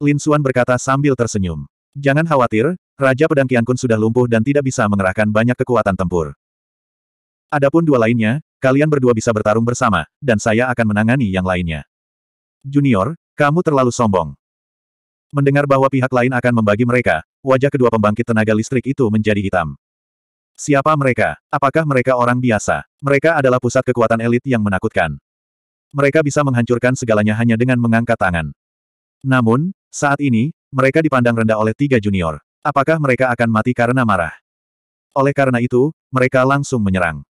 Lin Suan berkata sambil tersenyum. Jangan khawatir, Raja Pedang Kun sudah lumpuh dan tidak bisa mengerahkan banyak kekuatan tempur. Adapun dua lainnya, kalian berdua bisa bertarung bersama, dan saya akan menangani yang lainnya. Junior, kamu terlalu sombong. Mendengar bahwa pihak lain akan membagi mereka, wajah kedua pembangkit tenaga listrik itu menjadi hitam. Siapa mereka? Apakah mereka orang biasa? Mereka adalah pusat kekuatan elit yang menakutkan. Mereka bisa menghancurkan segalanya hanya dengan mengangkat tangan. Namun, saat ini, mereka dipandang rendah oleh tiga junior. Apakah mereka akan mati karena marah? Oleh karena itu, mereka langsung menyerang.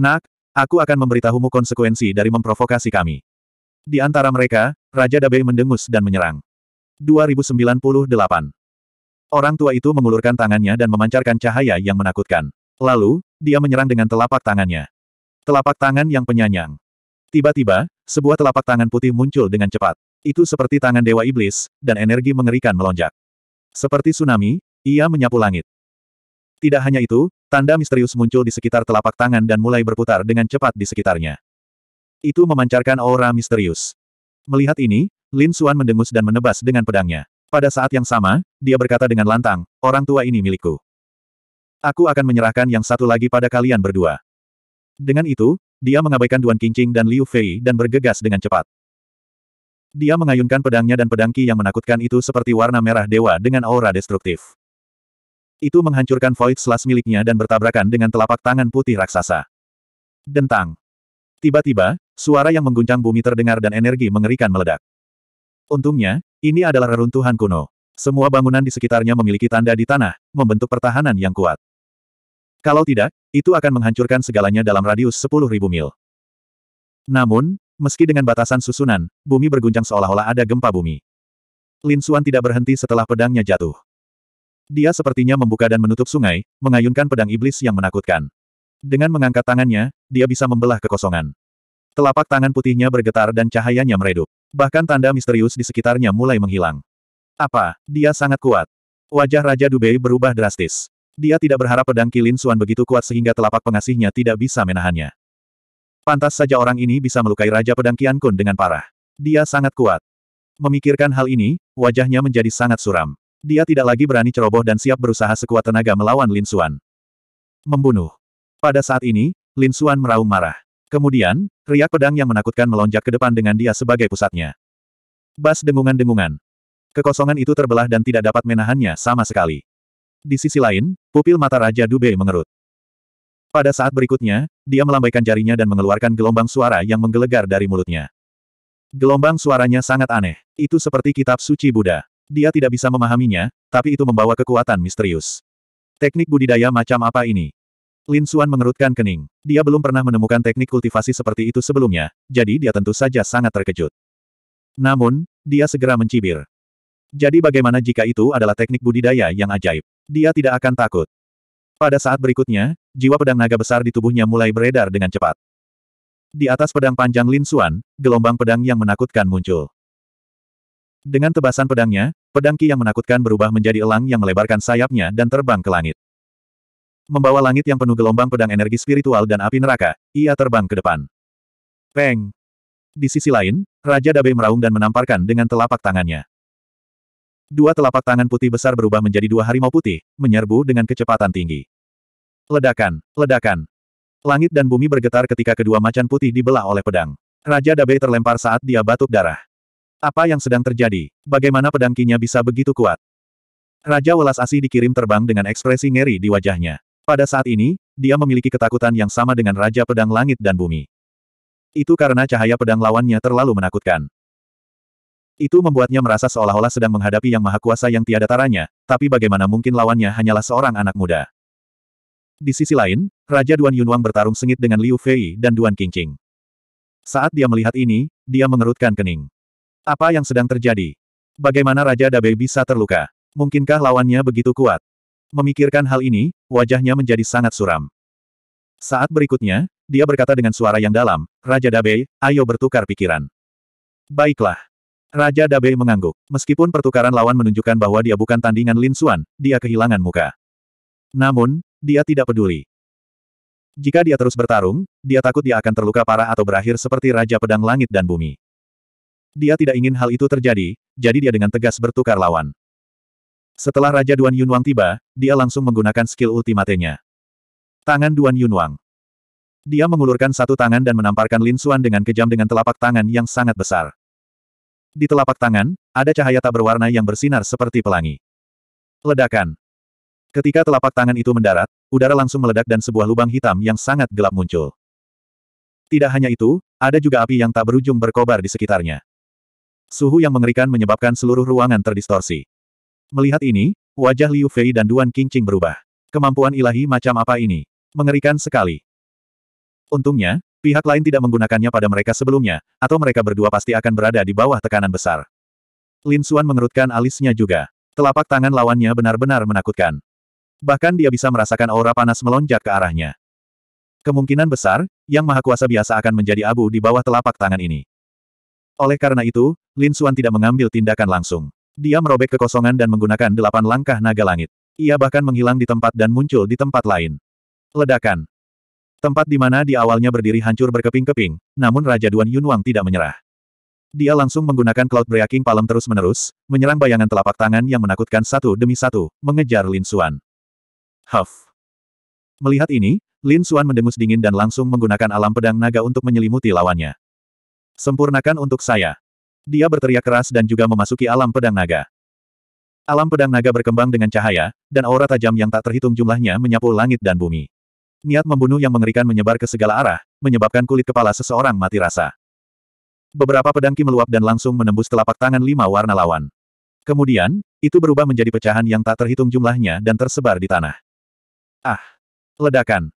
Nak, aku akan memberitahumu konsekuensi dari memprovokasi kami. Di antara mereka, Raja Dabei mendengus dan menyerang. 2098 Orang tua itu mengulurkan tangannya dan memancarkan cahaya yang menakutkan. Lalu, dia menyerang dengan telapak tangannya. Telapak tangan yang penyanyang. Tiba-tiba, sebuah telapak tangan putih muncul dengan cepat. Itu seperti tangan Dewa Iblis, dan energi mengerikan melonjak. Seperti tsunami, ia menyapu langit. Tidak hanya itu, tanda misterius muncul di sekitar telapak tangan dan mulai berputar dengan cepat di sekitarnya. Itu memancarkan aura misterius. Melihat ini, Lin Xuan mendengus dan menebas dengan pedangnya. Pada saat yang sama, dia berkata dengan lantang, orang tua ini milikku. Aku akan menyerahkan yang satu lagi pada kalian berdua. Dengan itu, dia mengabaikan Duan Kincing dan Liu Fei dan bergegas dengan cepat. Dia mengayunkan pedangnya dan pedangki yang menakutkan itu seperti warna merah dewa dengan aura destruktif. Itu menghancurkan Void Slash miliknya dan bertabrakan dengan telapak tangan putih raksasa. Dentang. Tiba-tiba, suara yang mengguncang bumi terdengar dan energi mengerikan meledak. Untungnya, ini adalah reruntuhan kuno. Semua bangunan di sekitarnya memiliki tanda di tanah, membentuk pertahanan yang kuat. Kalau tidak, itu akan menghancurkan segalanya dalam radius 10.000 mil. Namun, Meski dengan batasan susunan, bumi berguncang seolah-olah ada gempa bumi. Lin Suan tidak berhenti setelah pedangnya jatuh. Dia sepertinya membuka dan menutup sungai, mengayunkan pedang iblis yang menakutkan. Dengan mengangkat tangannya, dia bisa membelah kekosongan. Telapak tangan putihnya bergetar dan cahayanya meredup. Bahkan tanda misterius di sekitarnya mulai menghilang. Apa? Dia sangat kuat. Wajah Raja Dubai berubah drastis. Dia tidak berharap pedang Kilin Suan begitu kuat sehingga telapak pengasihnya tidak bisa menahannya. Pantas saja orang ini bisa melukai Raja Pedang Kian Kun dengan parah. Dia sangat kuat. Memikirkan hal ini, wajahnya menjadi sangat suram. Dia tidak lagi berani ceroboh dan siap berusaha sekuat tenaga melawan Lin Xuan. Membunuh. Pada saat ini, Lin Xuan meraung marah. Kemudian, riak pedang yang menakutkan melonjak ke depan dengan dia sebagai pusatnya. Bas dengungan-dengungan. Kekosongan itu terbelah dan tidak dapat menahannya sama sekali. Di sisi lain, pupil mata Raja Dube mengerut. Pada saat berikutnya, dia melambaikan jarinya dan mengeluarkan gelombang suara yang menggelegar dari mulutnya. Gelombang suaranya sangat aneh. Itu seperti kitab suci Buddha. Dia tidak bisa memahaminya, tapi itu membawa kekuatan misterius. Teknik budidaya macam apa ini? Lin Xuan mengerutkan kening. Dia belum pernah menemukan teknik kultivasi seperti itu sebelumnya, jadi dia tentu saja sangat terkejut. Namun, dia segera mencibir. Jadi bagaimana jika itu adalah teknik budidaya yang ajaib? Dia tidak akan takut. Pada saat berikutnya, jiwa pedang naga besar di tubuhnya mulai beredar dengan cepat. Di atas pedang panjang Lin Xuan, gelombang pedang yang menakutkan muncul. Dengan tebasan pedangnya, pedang Ki yang menakutkan berubah menjadi elang yang melebarkan sayapnya dan terbang ke langit. Membawa langit yang penuh gelombang pedang energi spiritual dan api neraka, ia terbang ke depan. Peng! Di sisi lain, Raja Dabe meraung dan menamparkan dengan telapak tangannya. Dua telapak tangan putih besar berubah menjadi dua harimau putih, menyerbu dengan kecepatan tinggi. Ledakan, ledakan. Langit dan bumi bergetar ketika kedua macan putih dibelah oleh pedang. Raja Dabei terlempar saat dia batuk darah. Apa yang sedang terjadi? Bagaimana pedang kinya bisa begitu kuat? Raja Welas Asih dikirim terbang dengan ekspresi ngeri di wajahnya. Pada saat ini, dia memiliki ketakutan yang sama dengan Raja Pedang Langit dan Bumi. Itu karena cahaya pedang lawannya terlalu menakutkan. Itu membuatnya merasa seolah-olah sedang menghadapi yang maha kuasa yang tiada taranya, tapi bagaimana mungkin lawannya hanyalah seorang anak muda. Di sisi lain, Raja Duan Yunwang bertarung sengit dengan Liu Fei dan Duan Qingqing. Saat dia melihat ini, dia mengerutkan kening. Apa yang sedang terjadi? Bagaimana Raja Dabei bisa terluka? Mungkinkah lawannya begitu kuat? Memikirkan hal ini, wajahnya menjadi sangat suram. Saat berikutnya, dia berkata dengan suara yang dalam, Raja Dabei, ayo bertukar pikiran. Baiklah. Raja Dabei mengangguk. Meskipun pertukaran lawan menunjukkan bahwa dia bukan tandingan Lin Xuan, dia kehilangan muka. Namun, dia tidak peduli. Jika dia terus bertarung, dia takut dia akan terluka parah atau berakhir seperti Raja Pedang Langit dan Bumi. Dia tidak ingin hal itu terjadi, jadi dia dengan tegas bertukar lawan. Setelah Raja Duan Yunwang tiba, dia langsung menggunakan skill ultimatenya. Tangan Duan Yunwang. Dia mengulurkan satu tangan dan menamparkan Lin Xuan dengan kejam dengan telapak tangan yang sangat besar. Di telapak tangan, ada cahaya tak berwarna yang bersinar seperti pelangi. Ledakan. Ketika telapak tangan itu mendarat, udara langsung meledak dan sebuah lubang hitam yang sangat gelap muncul. Tidak hanya itu, ada juga api yang tak berujung berkobar di sekitarnya. Suhu yang mengerikan menyebabkan seluruh ruangan terdistorsi. Melihat ini, wajah Liu Fei dan Duan Qingqing berubah. Kemampuan ilahi macam apa ini? Mengerikan sekali. Untungnya, Pihak lain tidak menggunakannya pada mereka sebelumnya, atau mereka berdua pasti akan berada di bawah tekanan besar. Lin Suan mengerutkan alisnya juga. Telapak tangan lawannya benar-benar menakutkan. Bahkan dia bisa merasakan aura panas melonjak ke arahnya. Kemungkinan besar, Yang Maha Kuasa biasa akan menjadi abu di bawah telapak tangan ini. Oleh karena itu, Lin Suan tidak mengambil tindakan langsung. Dia merobek kekosongan dan menggunakan delapan langkah naga langit. Ia bahkan menghilang di tempat dan muncul di tempat lain. Ledakan. Tempat di mana di awalnya berdiri hancur berkeping-keping, namun Raja Duan Yunwang tidak menyerah. Dia langsung menggunakan Cloud Breaking Palem terus-menerus, menyerang bayangan telapak tangan yang menakutkan satu demi satu, mengejar Lin Xuan. Huff. Melihat ini, Lin Xuan mendengus dingin dan langsung menggunakan alam pedang naga untuk menyelimuti lawannya. Sempurnakan untuk saya. Dia berteriak keras dan juga memasuki alam pedang naga. Alam pedang naga berkembang dengan cahaya, dan aura tajam yang tak terhitung jumlahnya menyapu langit dan bumi. Niat membunuh yang mengerikan menyebar ke segala arah, menyebabkan kulit kepala seseorang mati rasa. Beberapa pedangki meluap dan langsung menembus telapak tangan lima warna lawan. Kemudian, itu berubah menjadi pecahan yang tak terhitung jumlahnya dan tersebar di tanah. Ah! Ledakan!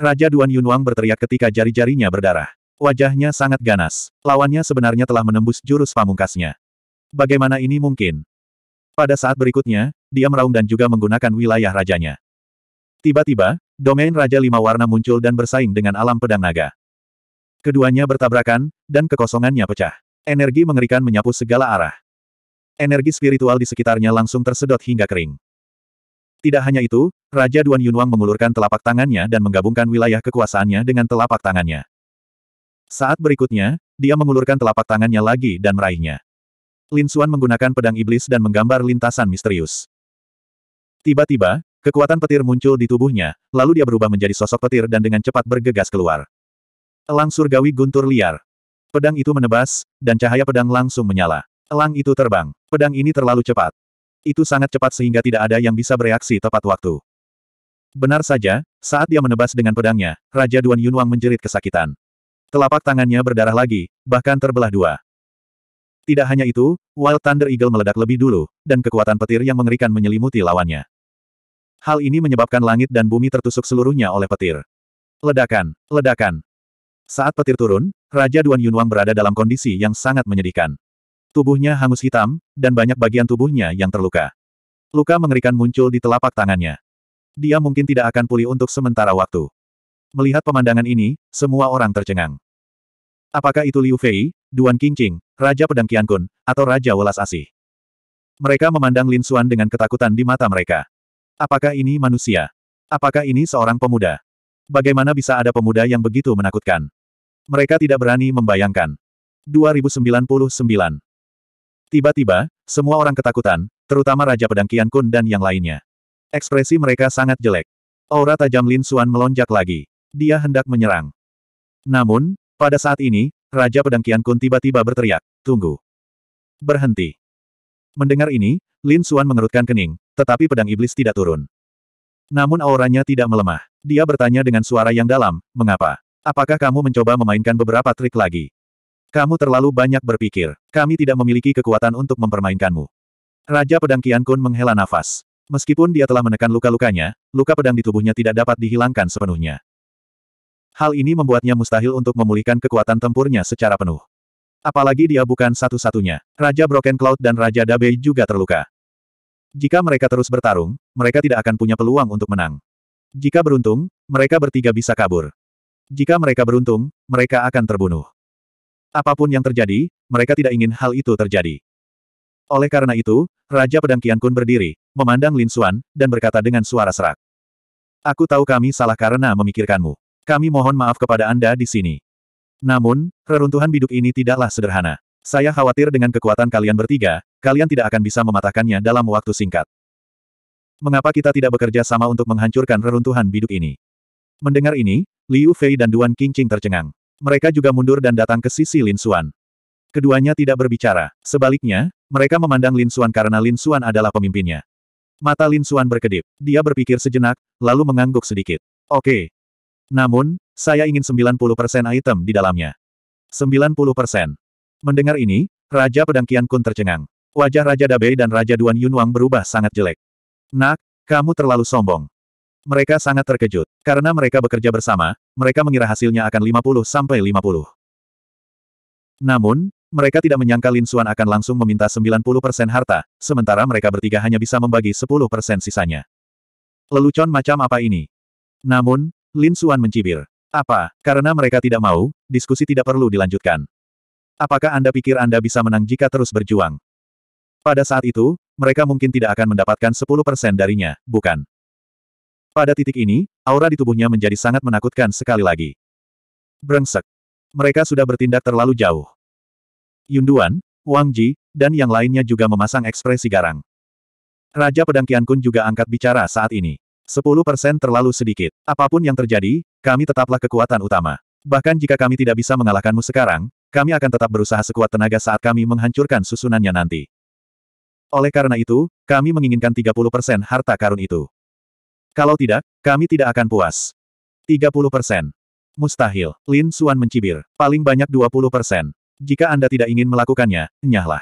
Raja Duan Yunwang berteriak ketika jari-jarinya berdarah. Wajahnya sangat ganas. Lawannya sebenarnya telah menembus jurus pamungkasnya. Bagaimana ini mungkin? Pada saat berikutnya, dia meraung dan juga menggunakan wilayah rajanya. Tiba-tiba, Domain Raja Lima Warna muncul dan bersaing dengan alam pedang naga. Keduanya bertabrakan, dan kekosongannya pecah. Energi mengerikan menyapu segala arah. Energi spiritual di sekitarnya langsung tersedot hingga kering. Tidak hanya itu, Raja Duan Yunwang mengulurkan telapak tangannya dan menggabungkan wilayah kekuasaannya dengan telapak tangannya. Saat berikutnya, dia mengulurkan telapak tangannya lagi dan meraihnya. Lin Xuan menggunakan pedang iblis dan menggambar lintasan misterius. Tiba-tiba, Kekuatan petir muncul di tubuhnya, lalu dia berubah menjadi sosok petir dan dengan cepat bergegas keluar. Elang surgawi guntur liar. Pedang itu menebas, dan cahaya pedang langsung menyala. Elang itu terbang. Pedang ini terlalu cepat. Itu sangat cepat sehingga tidak ada yang bisa bereaksi tepat waktu. Benar saja, saat dia menebas dengan pedangnya, Raja Duan Yunwang menjerit kesakitan. Telapak tangannya berdarah lagi, bahkan terbelah dua. Tidak hanya itu, Wild Thunder Eagle meledak lebih dulu, dan kekuatan petir yang mengerikan menyelimuti lawannya. Hal ini menyebabkan langit dan bumi tertusuk seluruhnya oleh petir. Ledakan, ledakan. Saat petir turun, Raja Duan Yunwang berada dalam kondisi yang sangat menyedihkan. Tubuhnya hangus hitam, dan banyak bagian tubuhnya yang terluka. Luka mengerikan muncul di telapak tangannya. Dia mungkin tidak akan pulih untuk sementara waktu. Melihat pemandangan ini, semua orang tercengang. Apakah itu Liu Fei, Duan Qingqing, Raja Pedang Qiankun, atau Raja Welas Asih? Mereka memandang Lin Xuan dengan ketakutan di mata mereka. Apakah ini manusia? Apakah ini seorang pemuda? Bagaimana bisa ada pemuda yang begitu menakutkan? Mereka tidak berani membayangkan. 2099 Tiba-tiba, semua orang ketakutan, terutama Raja Pedang Kian Kun dan yang lainnya. Ekspresi mereka sangat jelek. Aura tajam Lin Xuan melonjak lagi. Dia hendak menyerang. Namun, pada saat ini, Raja Pedang Kian Kun tiba-tiba berteriak, Tunggu! Berhenti! Mendengar ini, Lin Xuan mengerutkan kening, tetapi pedang iblis tidak turun. Namun auranya tidak melemah. Dia bertanya dengan suara yang dalam, mengapa? Apakah kamu mencoba memainkan beberapa trik lagi? Kamu terlalu banyak berpikir. Kami tidak memiliki kekuatan untuk mempermainkanmu. Raja Pedang Kian Kun menghela nafas. Meskipun dia telah menekan luka-lukanya, luka pedang di tubuhnya tidak dapat dihilangkan sepenuhnya. Hal ini membuatnya mustahil untuk memulihkan kekuatan tempurnya secara penuh. Apalagi dia bukan satu-satunya. Raja Broken Cloud dan Raja Dabei juga terluka. Jika mereka terus bertarung, mereka tidak akan punya peluang untuk menang. Jika beruntung, mereka bertiga bisa kabur. Jika mereka beruntung, mereka akan terbunuh. Apapun yang terjadi, mereka tidak ingin hal itu terjadi. Oleh karena itu, Raja Pedang Kian Kun berdiri, memandang Lin Xuan, dan berkata dengan suara serak. Aku tahu kami salah karena memikirkanmu. Kami mohon maaf kepada Anda di sini. Namun, reruntuhan biduk ini tidaklah sederhana. Saya khawatir dengan kekuatan kalian bertiga, Kalian tidak akan bisa mematahkannya dalam waktu singkat. Mengapa kita tidak bekerja sama untuk menghancurkan reruntuhan biduk ini? Mendengar ini, Liu Fei dan Duan Qingqing tercengang. Mereka juga mundur dan datang ke sisi Lin Xuan. Keduanya tidak berbicara. Sebaliknya, mereka memandang Lin Xuan karena Lin Xuan adalah pemimpinnya. Mata Lin Xuan berkedip. Dia berpikir sejenak, lalu mengangguk sedikit. Oke. Namun, saya ingin 90% item di dalamnya. 90%. Mendengar ini, Raja Pedang Kian Kun tercengang. Wajah Raja Dabei dan Raja Duan Yunwang berubah sangat jelek. Nak, kamu terlalu sombong. Mereka sangat terkejut. Karena mereka bekerja bersama, mereka mengira hasilnya akan 50-50. Namun, mereka tidak menyangka Lin Xuan akan langsung meminta 90% harta, sementara mereka bertiga hanya bisa membagi 10% sisanya. Lelucon macam apa ini? Namun, Lin Xuan mencibir. Apa? Karena mereka tidak mau, diskusi tidak perlu dilanjutkan. Apakah Anda pikir Anda bisa menang jika terus berjuang? Pada saat itu, mereka mungkin tidak akan mendapatkan 10% darinya, bukan? Pada titik ini, aura di tubuhnya menjadi sangat menakutkan sekali lagi. Brengsek. Mereka sudah bertindak terlalu jauh. Yunduan, Wang Ji, dan yang lainnya juga memasang ekspresi garang. Raja Pedang Kian Kun juga angkat bicara saat ini. 10% terlalu sedikit. Apapun yang terjadi, kami tetaplah kekuatan utama. Bahkan jika kami tidak bisa mengalahkanmu sekarang, kami akan tetap berusaha sekuat tenaga saat kami menghancurkan susunannya nanti. Oleh karena itu, kami menginginkan 30% harta karun itu. Kalau tidak, kami tidak akan puas. 30%. Mustahil, Lin Suan mencibir. Paling banyak 20%. Jika Anda tidak ingin melakukannya, nyahlah.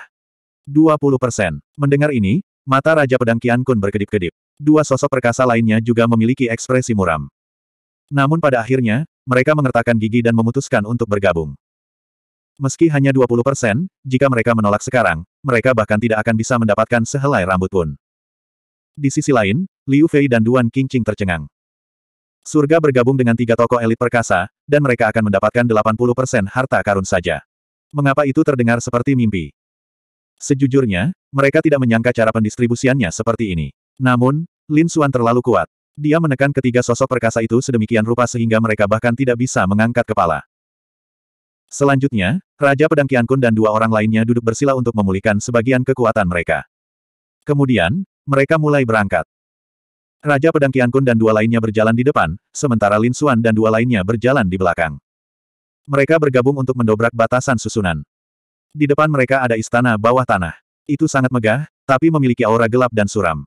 20%. Mendengar ini, mata Raja Pedang Kian Kun berkedip-kedip. Dua sosok perkasa lainnya juga memiliki ekspresi muram. Namun pada akhirnya, mereka mengertakkan gigi dan memutuskan untuk bergabung. Meski hanya 20 persen, jika mereka menolak sekarang, mereka bahkan tidak akan bisa mendapatkan sehelai rambut pun. Di sisi lain, Liu Fei dan Duan Qingqing tercengang. Surga bergabung dengan tiga tokoh elit perkasa, dan mereka akan mendapatkan 80 persen harta karun saja. Mengapa itu terdengar seperti mimpi? Sejujurnya, mereka tidak menyangka cara pendistribusiannya seperti ini. Namun, Lin Xuan terlalu kuat. Dia menekan ketiga sosok perkasa itu sedemikian rupa sehingga mereka bahkan tidak bisa mengangkat kepala. Selanjutnya, Raja Pedang Kun dan dua orang lainnya duduk bersila untuk memulihkan sebagian kekuatan mereka. Kemudian, mereka mulai berangkat. Raja Pedang Kun dan dua lainnya berjalan di depan, sementara Lin Suan dan dua lainnya berjalan di belakang. Mereka bergabung untuk mendobrak batasan susunan. Di depan mereka ada istana bawah tanah. Itu sangat megah, tapi memiliki aura gelap dan suram.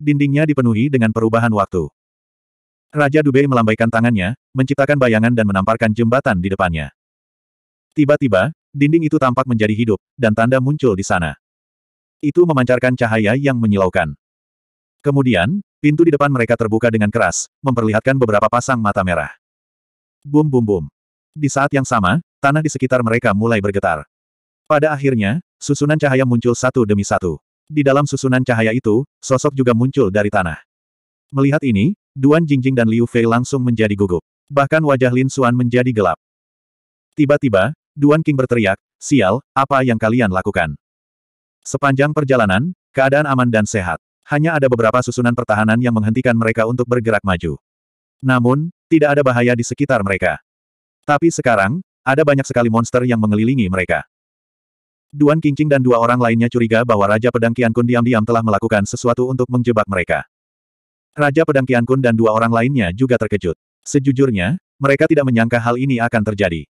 Dindingnya dipenuhi dengan perubahan waktu. Raja Dubai melambaikan tangannya, menciptakan bayangan dan menamparkan jembatan di depannya. Tiba-tiba, dinding itu tampak menjadi hidup, dan tanda muncul di sana. Itu memancarkan cahaya yang menyilaukan. Kemudian, pintu di depan mereka terbuka dengan keras, memperlihatkan beberapa pasang mata merah. Bum bum bum. Di saat yang sama, tanah di sekitar mereka mulai bergetar. Pada akhirnya, susunan cahaya muncul satu demi satu. Di dalam susunan cahaya itu, sosok juga muncul dari tanah. Melihat ini, Duan Jingjing dan Liu Fei langsung menjadi gugup. Bahkan wajah Lin Xuan menjadi gelap. Tiba-tiba, Duan King berteriak, sial, apa yang kalian lakukan? Sepanjang perjalanan, keadaan aman dan sehat. Hanya ada beberapa susunan pertahanan yang menghentikan mereka untuk bergerak maju. Namun, tidak ada bahaya di sekitar mereka. Tapi sekarang, ada banyak sekali monster yang mengelilingi mereka. Duan Kingcing dan dua orang lainnya curiga bahwa Raja Pedang Kun diam-diam telah melakukan sesuatu untuk menjebak mereka. Raja Pedang Kun dan dua orang lainnya juga terkejut. Sejujurnya, mereka tidak menyangka hal ini akan terjadi.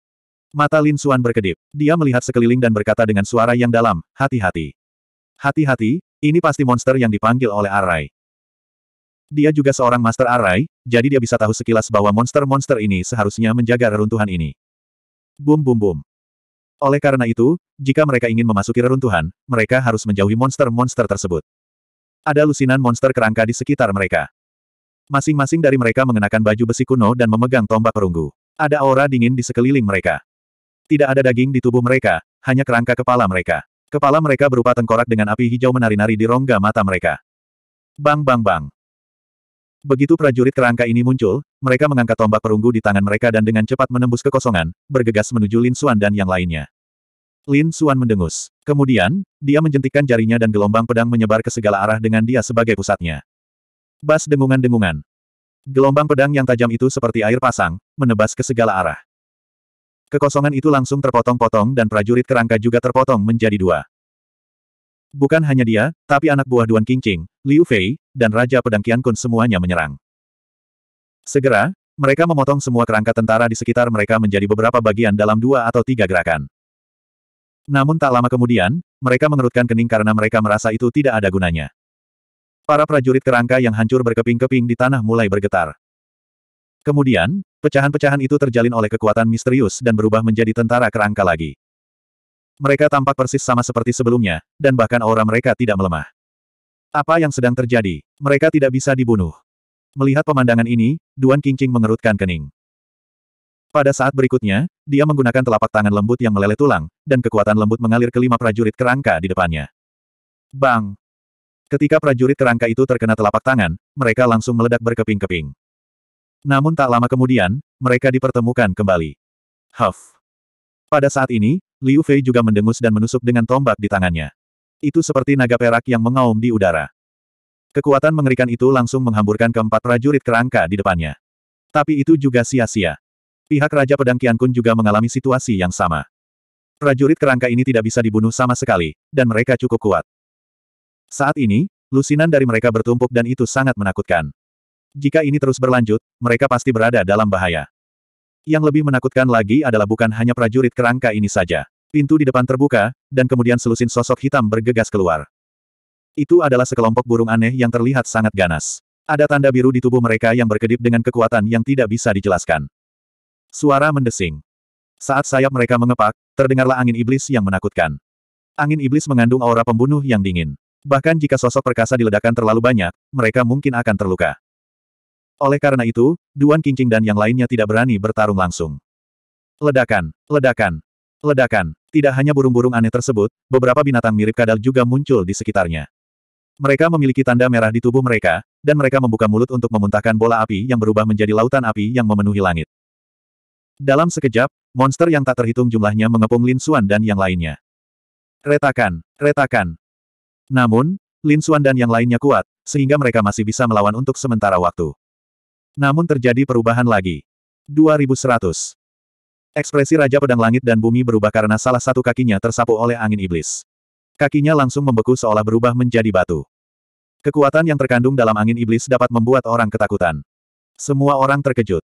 Mata Lin Xuan berkedip. Dia melihat sekeliling dan berkata dengan suara yang dalam, hati-hati. Hati-hati, ini pasti monster yang dipanggil oleh Arai. Dia juga seorang Master Arai, jadi dia bisa tahu sekilas bahwa monster-monster ini seharusnya menjaga reruntuhan ini. Bum bum bum. Oleh karena itu, jika mereka ingin memasuki reruntuhan, mereka harus menjauhi monster-monster tersebut. Ada lusinan monster kerangka di sekitar mereka. Masing-masing dari mereka mengenakan baju besi kuno dan memegang tombak perunggu. Ada aura dingin di sekeliling mereka. Tidak ada daging di tubuh mereka, hanya kerangka kepala mereka. Kepala mereka berupa tengkorak dengan api hijau menari-nari di rongga mata mereka. Bang bang bang. Begitu prajurit kerangka ini muncul, mereka mengangkat tombak perunggu di tangan mereka dan dengan cepat menembus kekosongan, bergegas menuju Lin Xuan dan yang lainnya. Lin Xuan mendengus. Kemudian, dia menjentikkan jarinya dan gelombang pedang menyebar ke segala arah dengan dia sebagai pusatnya. Bas dengungan-dengungan. Gelombang pedang yang tajam itu seperti air pasang, menebas ke segala arah. Kekosongan itu langsung terpotong-potong dan prajurit kerangka juga terpotong menjadi dua. Bukan hanya dia, tapi anak buah Duan Qingqing, Liu Fei, dan Raja Pedang Kun semuanya menyerang. Segera, mereka memotong semua kerangka tentara di sekitar mereka menjadi beberapa bagian dalam dua atau tiga gerakan. Namun tak lama kemudian, mereka mengerutkan kening karena mereka merasa itu tidak ada gunanya. Para prajurit kerangka yang hancur berkeping-keping di tanah mulai bergetar. Kemudian, pecahan-pecahan itu terjalin oleh kekuatan misterius dan berubah menjadi tentara kerangka lagi. Mereka tampak persis sama seperti sebelumnya, dan bahkan aura mereka tidak melemah. Apa yang sedang terjadi? Mereka tidak bisa dibunuh. Melihat pemandangan ini, Duan Qingqing mengerutkan kening. Pada saat berikutnya, dia menggunakan telapak tangan lembut yang meleleh tulang, dan kekuatan lembut mengalir ke lima prajurit kerangka di depannya. Bang! Ketika prajurit kerangka itu terkena telapak tangan, mereka langsung meledak berkeping-keping. Namun tak lama kemudian, mereka dipertemukan kembali. Huff. Pada saat ini, Liu Fei juga mendengus dan menusuk dengan tombak di tangannya. Itu seperti naga perak yang mengaum di udara. Kekuatan mengerikan itu langsung menghamburkan keempat prajurit kerangka di depannya. Tapi itu juga sia-sia. Pihak Raja Pedang Kian Kun juga mengalami situasi yang sama. Prajurit kerangka ini tidak bisa dibunuh sama sekali, dan mereka cukup kuat. Saat ini, lusinan dari mereka bertumpuk dan itu sangat menakutkan. Jika ini terus berlanjut, mereka pasti berada dalam bahaya. Yang lebih menakutkan lagi adalah bukan hanya prajurit kerangka ini saja. Pintu di depan terbuka, dan kemudian selusin sosok hitam bergegas keluar. Itu adalah sekelompok burung aneh yang terlihat sangat ganas. Ada tanda biru di tubuh mereka yang berkedip dengan kekuatan yang tidak bisa dijelaskan. Suara mendesing. Saat sayap mereka mengepak, terdengarlah angin iblis yang menakutkan. Angin iblis mengandung aura pembunuh yang dingin. Bahkan jika sosok perkasa diledakkan terlalu banyak, mereka mungkin akan terluka. Oleh karena itu, Duan Qingqing dan yang lainnya tidak berani bertarung langsung. Ledakan, ledakan, ledakan. Tidak hanya burung-burung aneh tersebut, beberapa binatang mirip kadal juga muncul di sekitarnya. Mereka memiliki tanda merah di tubuh mereka, dan mereka membuka mulut untuk memuntahkan bola api yang berubah menjadi lautan api yang memenuhi langit. Dalam sekejap, monster yang tak terhitung jumlahnya mengepung Lin Xuan dan yang lainnya. Retakan, retakan. Namun, Lin Xuan dan yang lainnya kuat, sehingga mereka masih bisa melawan untuk sementara waktu. Namun terjadi perubahan lagi. 2100. Ekspresi Raja Pedang Langit dan Bumi berubah karena salah satu kakinya tersapu oleh angin iblis. Kakinya langsung membeku seolah berubah menjadi batu. Kekuatan yang terkandung dalam angin iblis dapat membuat orang ketakutan. Semua orang terkejut.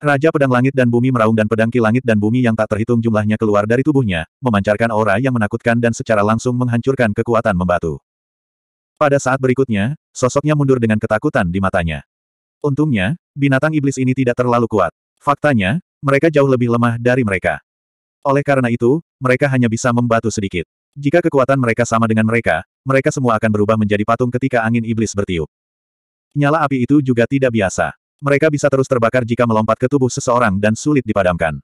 Raja Pedang Langit dan Bumi meraung dan pedang ki langit dan bumi yang tak terhitung jumlahnya keluar dari tubuhnya, memancarkan aura yang menakutkan dan secara langsung menghancurkan kekuatan membatu. Pada saat berikutnya, sosoknya mundur dengan ketakutan di matanya. Untungnya, binatang iblis ini tidak terlalu kuat. Faktanya, mereka jauh lebih lemah dari mereka. Oleh karena itu, mereka hanya bisa membatu sedikit. Jika kekuatan mereka sama dengan mereka, mereka semua akan berubah menjadi patung ketika angin iblis bertiup. Nyala api itu juga tidak biasa. Mereka bisa terus terbakar jika melompat ke tubuh seseorang dan sulit dipadamkan.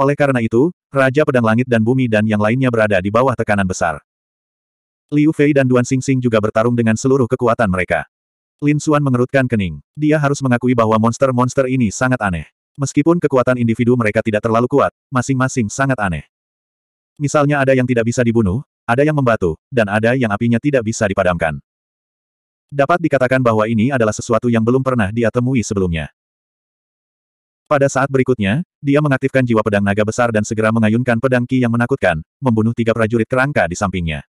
Oleh karena itu, Raja Pedang Langit dan Bumi dan yang lainnya berada di bawah tekanan besar. Liu Fei dan Duan Sing juga bertarung dengan seluruh kekuatan mereka. Lin Xuan mengerutkan kening. Dia harus mengakui bahwa monster-monster ini sangat aneh. Meskipun kekuatan individu mereka tidak terlalu kuat, masing-masing sangat aneh. Misalnya ada yang tidak bisa dibunuh, ada yang membatu, dan ada yang apinya tidak bisa dipadamkan. Dapat dikatakan bahwa ini adalah sesuatu yang belum pernah dia temui sebelumnya. Pada saat berikutnya, dia mengaktifkan jiwa pedang naga besar dan segera mengayunkan pedang Ki yang menakutkan, membunuh tiga prajurit kerangka di sampingnya.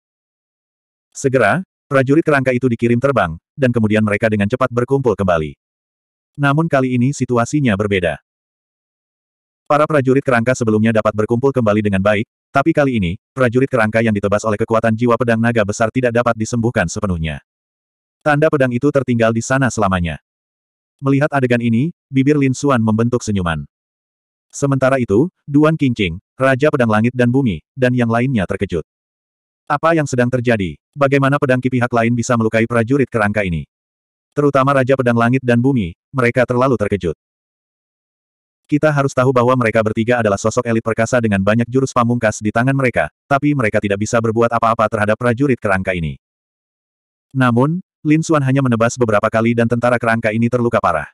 Segera, prajurit kerangka itu dikirim terbang, dan kemudian mereka dengan cepat berkumpul kembali. Namun kali ini situasinya berbeda. Para prajurit kerangka sebelumnya dapat berkumpul kembali dengan baik, tapi kali ini, prajurit kerangka yang ditebas oleh kekuatan jiwa pedang naga besar tidak dapat disembuhkan sepenuhnya. Tanda pedang itu tertinggal di sana selamanya. Melihat adegan ini, bibir Lin Suan membentuk senyuman. Sementara itu, Duan Qingqing, Raja Pedang Langit dan Bumi, dan yang lainnya terkejut. Apa yang sedang terjadi? Bagaimana pedang ki pihak lain bisa melukai prajurit kerangka ini? Terutama Raja Pedang Langit dan Bumi, mereka terlalu terkejut. Kita harus tahu bahwa mereka bertiga adalah sosok elit perkasa dengan banyak jurus pamungkas di tangan mereka, tapi mereka tidak bisa berbuat apa-apa terhadap prajurit kerangka ini. Namun, Lin Xuan hanya menebas beberapa kali dan tentara kerangka ini terluka parah.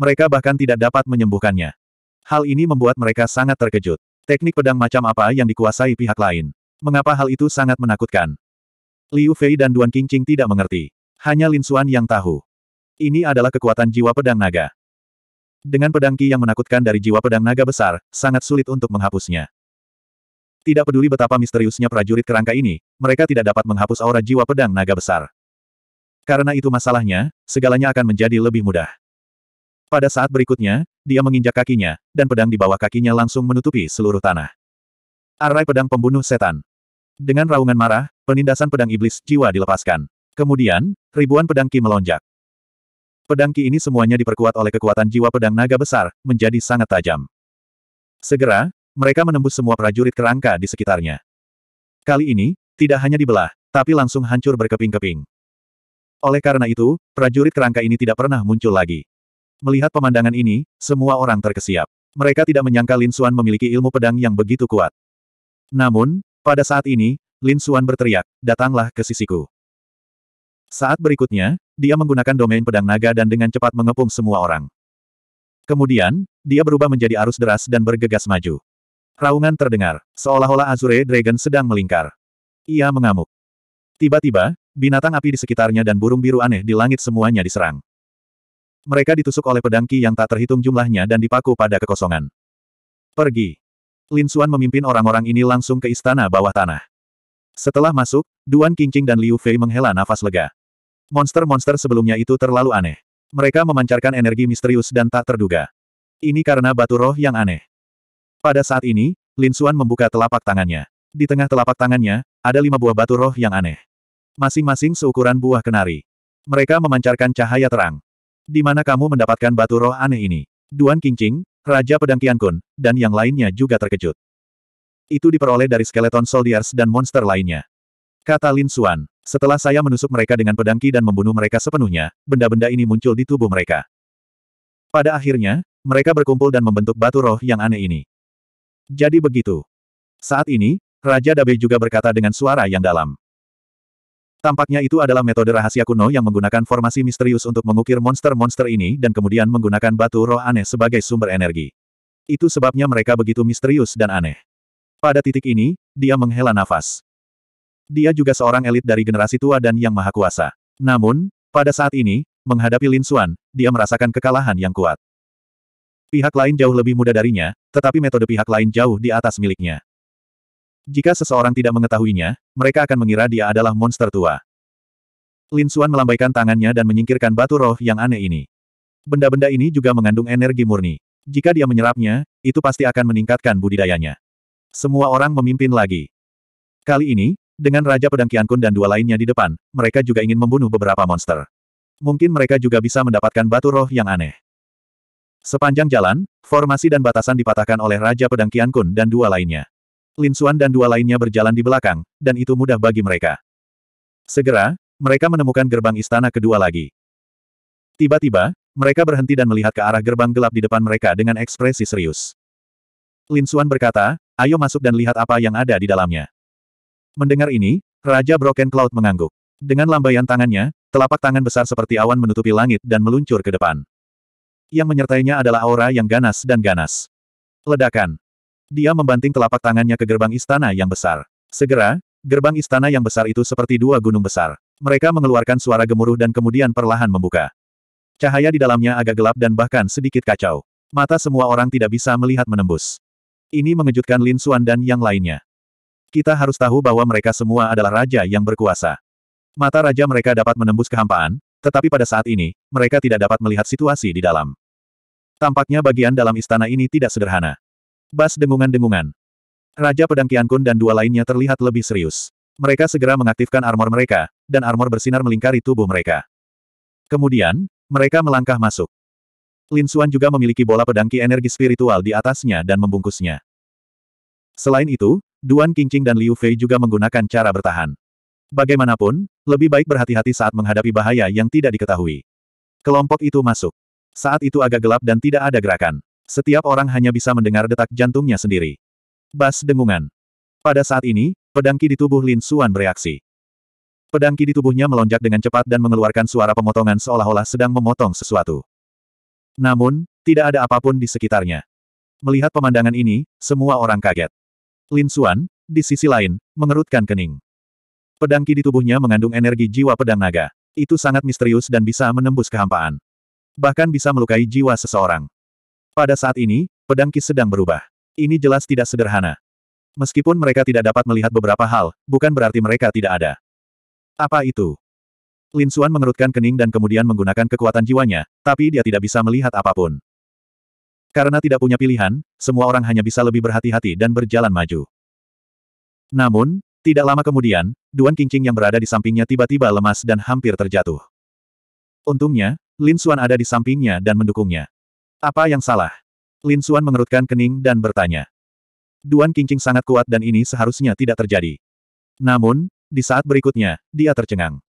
Mereka bahkan tidak dapat menyembuhkannya. Hal ini membuat mereka sangat terkejut. Teknik pedang macam apa yang dikuasai pihak lain? Mengapa hal itu sangat menakutkan? Liu Fei dan Duan Qingqing tidak mengerti. Hanya Lin Xuan yang tahu. Ini adalah kekuatan jiwa pedang naga. Dengan pedang Qi yang menakutkan dari jiwa pedang naga besar, sangat sulit untuk menghapusnya. Tidak peduli betapa misteriusnya prajurit kerangka ini, mereka tidak dapat menghapus aura jiwa pedang naga besar. Karena itu masalahnya, segalanya akan menjadi lebih mudah. Pada saat berikutnya, dia menginjak kakinya, dan pedang di bawah kakinya langsung menutupi seluruh tanah. Arai pedang pembunuh setan. Dengan raungan marah, penindasan pedang iblis jiwa dilepaskan. Kemudian, ribuan pedang ki melonjak. Pedang ki ini semuanya diperkuat oleh kekuatan jiwa pedang naga besar, menjadi sangat tajam. Segera, mereka menembus semua prajurit kerangka di sekitarnya. Kali ini, tidak hanya dibelah, tapi langsung hancur berkeping-keping. Oleh karena itu, prajurit kerangka ini tidak pernah muncul lagi. Melihat pemandangan ini, semua orang terkesiap. Mereka tidak menyangka Lin Suan memiliki ilmu pedang yang begitu kuat. Namun, pada saat ini, Lin Suan berteriak, datanglah ke sisiku. Saat berikutnya, dia menggunakan domain pedang naga dan dengan cepat mengepung semua orang. Kemudian, dia berubah menjadi arus deras dan bergegas maju. Raungan terdengar, seolah-olah Azure Dragon sedang melingkar. Ia mengamuk. Tiba-tiba, binatang api di sekitarnya dan burung biru aneh di langit semuanya diserang. Mereka ditusuk oleh pedang Ki yang tak terhitung jumlahnya dan dipaku pada kekosongan. Pergi. Lin Xuan memimpin orang-orang ini langsung ke istana bawah tanah. Setelah masuk, Duan Qingqing dan Liu Fei menghela nafas lega. Monster-monster sebelumnya itu terlalu aneh. Mereka memancarkan energi misterius dan tak terduga. Ini karena batu roh yang aneh. Pada saat ini, Lin Xuan membuka telapak tangannya. Di tengah telapak tangannya, ada lima buah batu roh yang aneh. Masing-masing seukuran buah kenari. Mereka memancarkan cahaya terang. Di mana kamu mendapatkan batu roh aneh ini? Duan Qingqing, Raja Pedang Kun dan yang lainnya juga terkejut. Itu diperoleh dari skeleton soldiers dan monster lainnya. Kata Lin Xuan, setelah saya menusuk mereka dengan pedangki dan membunuh mereka sepenuhnya, benda-benda ini muncul di tubuh mereka. Pada akhirnya, mereka berkumpul dan membentuk batu roh yang aneh ini. Jadi begitu. Saat ini, Raja Dabe juga berkata dengan suara yang dalam. Tampaknya itu adalah metode rahasia kuno yang menggunakan formasi misterius untuk mengukir monster-monster ini dan kemudian menggunakan batu roh aneh sebagai sumber energi. Itu sebabnya mereka begitu misterius dan aneh. Pada titik ini, dia menghela nafas. Dia juga seorang elit dari generasi tua dan yang maha kuasa. Namun, pada saat ini, menghadapi Lin Xuan, dia merasakan kekalahan yang kuat. Pihak lain jauh lebih muda darinya, tetapi metode pihak lain jauh di atas miliknya. Jika seseorang tidak mengetahuinya, mereka akan mengira dia adalah monster tua. Lin Suan melambaikan tangannya dan menyingkirkan batu roh yang aneh ini. Benda-benda ini juga mengandung energi murni. Jika dia menyerapnya, itu pasti akan meningkatkan budidayanya. Semua orang memimpin lagi. Kali ini, dengan Raja Pedang Kun dan dua lainnya di depan, mereka juga ingin membunuh beberapa monster. Mungkin mereka juga bisa mendapatkan batu roh yang aneh. Sepanjang jalan, formasi dan batasan dipatahkan oleh Raja Pedang Kun dan dua lainnya. Lin Xuan dan dua lainnya berjalan di belakang, dan itu mudah bagi mereka. Segera, mereka menemukan gerbang istana kedua lagi. Tiba-tiba, mereka berhenti dan melihat ke arah gerbang gelap di depan mereka dengan ekspresi serius. Lin Xuan berkata, ayo masuk dan lihat apa yang ada di dalamnya. Mendengar ini, Raja Broken Cloud mengangguk. Dengan lambaian tangannya, telapak tangan besar seperti awan menutupi langit dan meluncur ke depan. Yang menyertainya adalah aura yang ganas dan ganas. Ledakan. Dia membanting telapak tangannya ke gerbang istana yang besar. Segera, gerbang istana yang besar itu seperti dua gunung besar. Mereka mengeluarkan suara gemuruh dan kemudian perlahan membuka. Cahaya di dalamnya agak gelap dan bahkan sedikit kacau. Mata semua orang tidak bisa melihat menembus. Ini mengejutkan Lin Xuan dan yang lainnya. Kita harus tahu bahwa mereka semua adalah raja yang berkuasa. Mata raja mereka dapat menembus kehampaan, tetapi pada saat ini, mereka tidak dapat melihat situasi di dalam. Tampaknya bagian dalam istana ini tidak sederhana. Bas dengungan-dengungan. Raja Pedang kun dan dua lainnya terlihat lebih serius. Mereka segera mengaktifkan armor mereka, dan armor bersinar melingkari tubuh mereka. Kemudian, mereka melangkah masuk. Lin Xuan juga memiliki bola pedangki energi spiritual di atasnya dan membungkusnya. Selain itu, Duan Qingqing dan Liu Fei juga menggunakan cara bertahan. Bagaimanapun, lebih baik berhati-hati saat menghadapi bahaya yang tidak diketahui. Kelompok itu masuk. Saat itu agak gelap dan tidak ada gerakan. Setiap orang hanya bisa mendengar detak jantungnya sendiri. Bas dengungan. Pada saat ini, pedangki di tubuh Lin Xuan bereaksi. Pedangki di tubuhnya melonjak dengan cepat dan mengeluarkan suara pemotongan seolah-olah sedang memotong sesuatu. Namun, tidak ada apapun di sekitarnya. Melihat pemandangan ini, semua orang kaget. Lin Xuan, di sisi lain, mengerutkan kening. Pedangki di tubuhnya mengandung energi jiwa pedang naga. Itu sangat misterius dan bisa menembus kehampaan. Bahkan bisa melukai jiwa seseorang. Pada saat ini, pedang kis sedang berubah. Ini jelas tidak sederhana. Meskipun mereka tidak dapat melihat beberapa hal, bukan berarti mereka tidak ada. Apa itu? Lin Xuan mengerutkan kening dan kemudian menggunakan kekuatan jiwanya, tapi dia tidak bisa melihat apapun. Karena tidak punya pilihan, semua orang hanya bisa lebih berhati-hati dan berjalan maju. Namun, tidak lama kemudian, Duan Qingqing yang berada di sampingnya tiba-tiba lemas dan hampir terjatuh. Untungnya, Lin Xuan ada di sampingnya dan mendukungnya. Apa yang salah? Lin Suan mengerutkan kening dan bertanya. Duan Qingqing sangat kuat dan ini seharusnya tidak terjadi. Namun, di saat berikutnya, dia tercengang.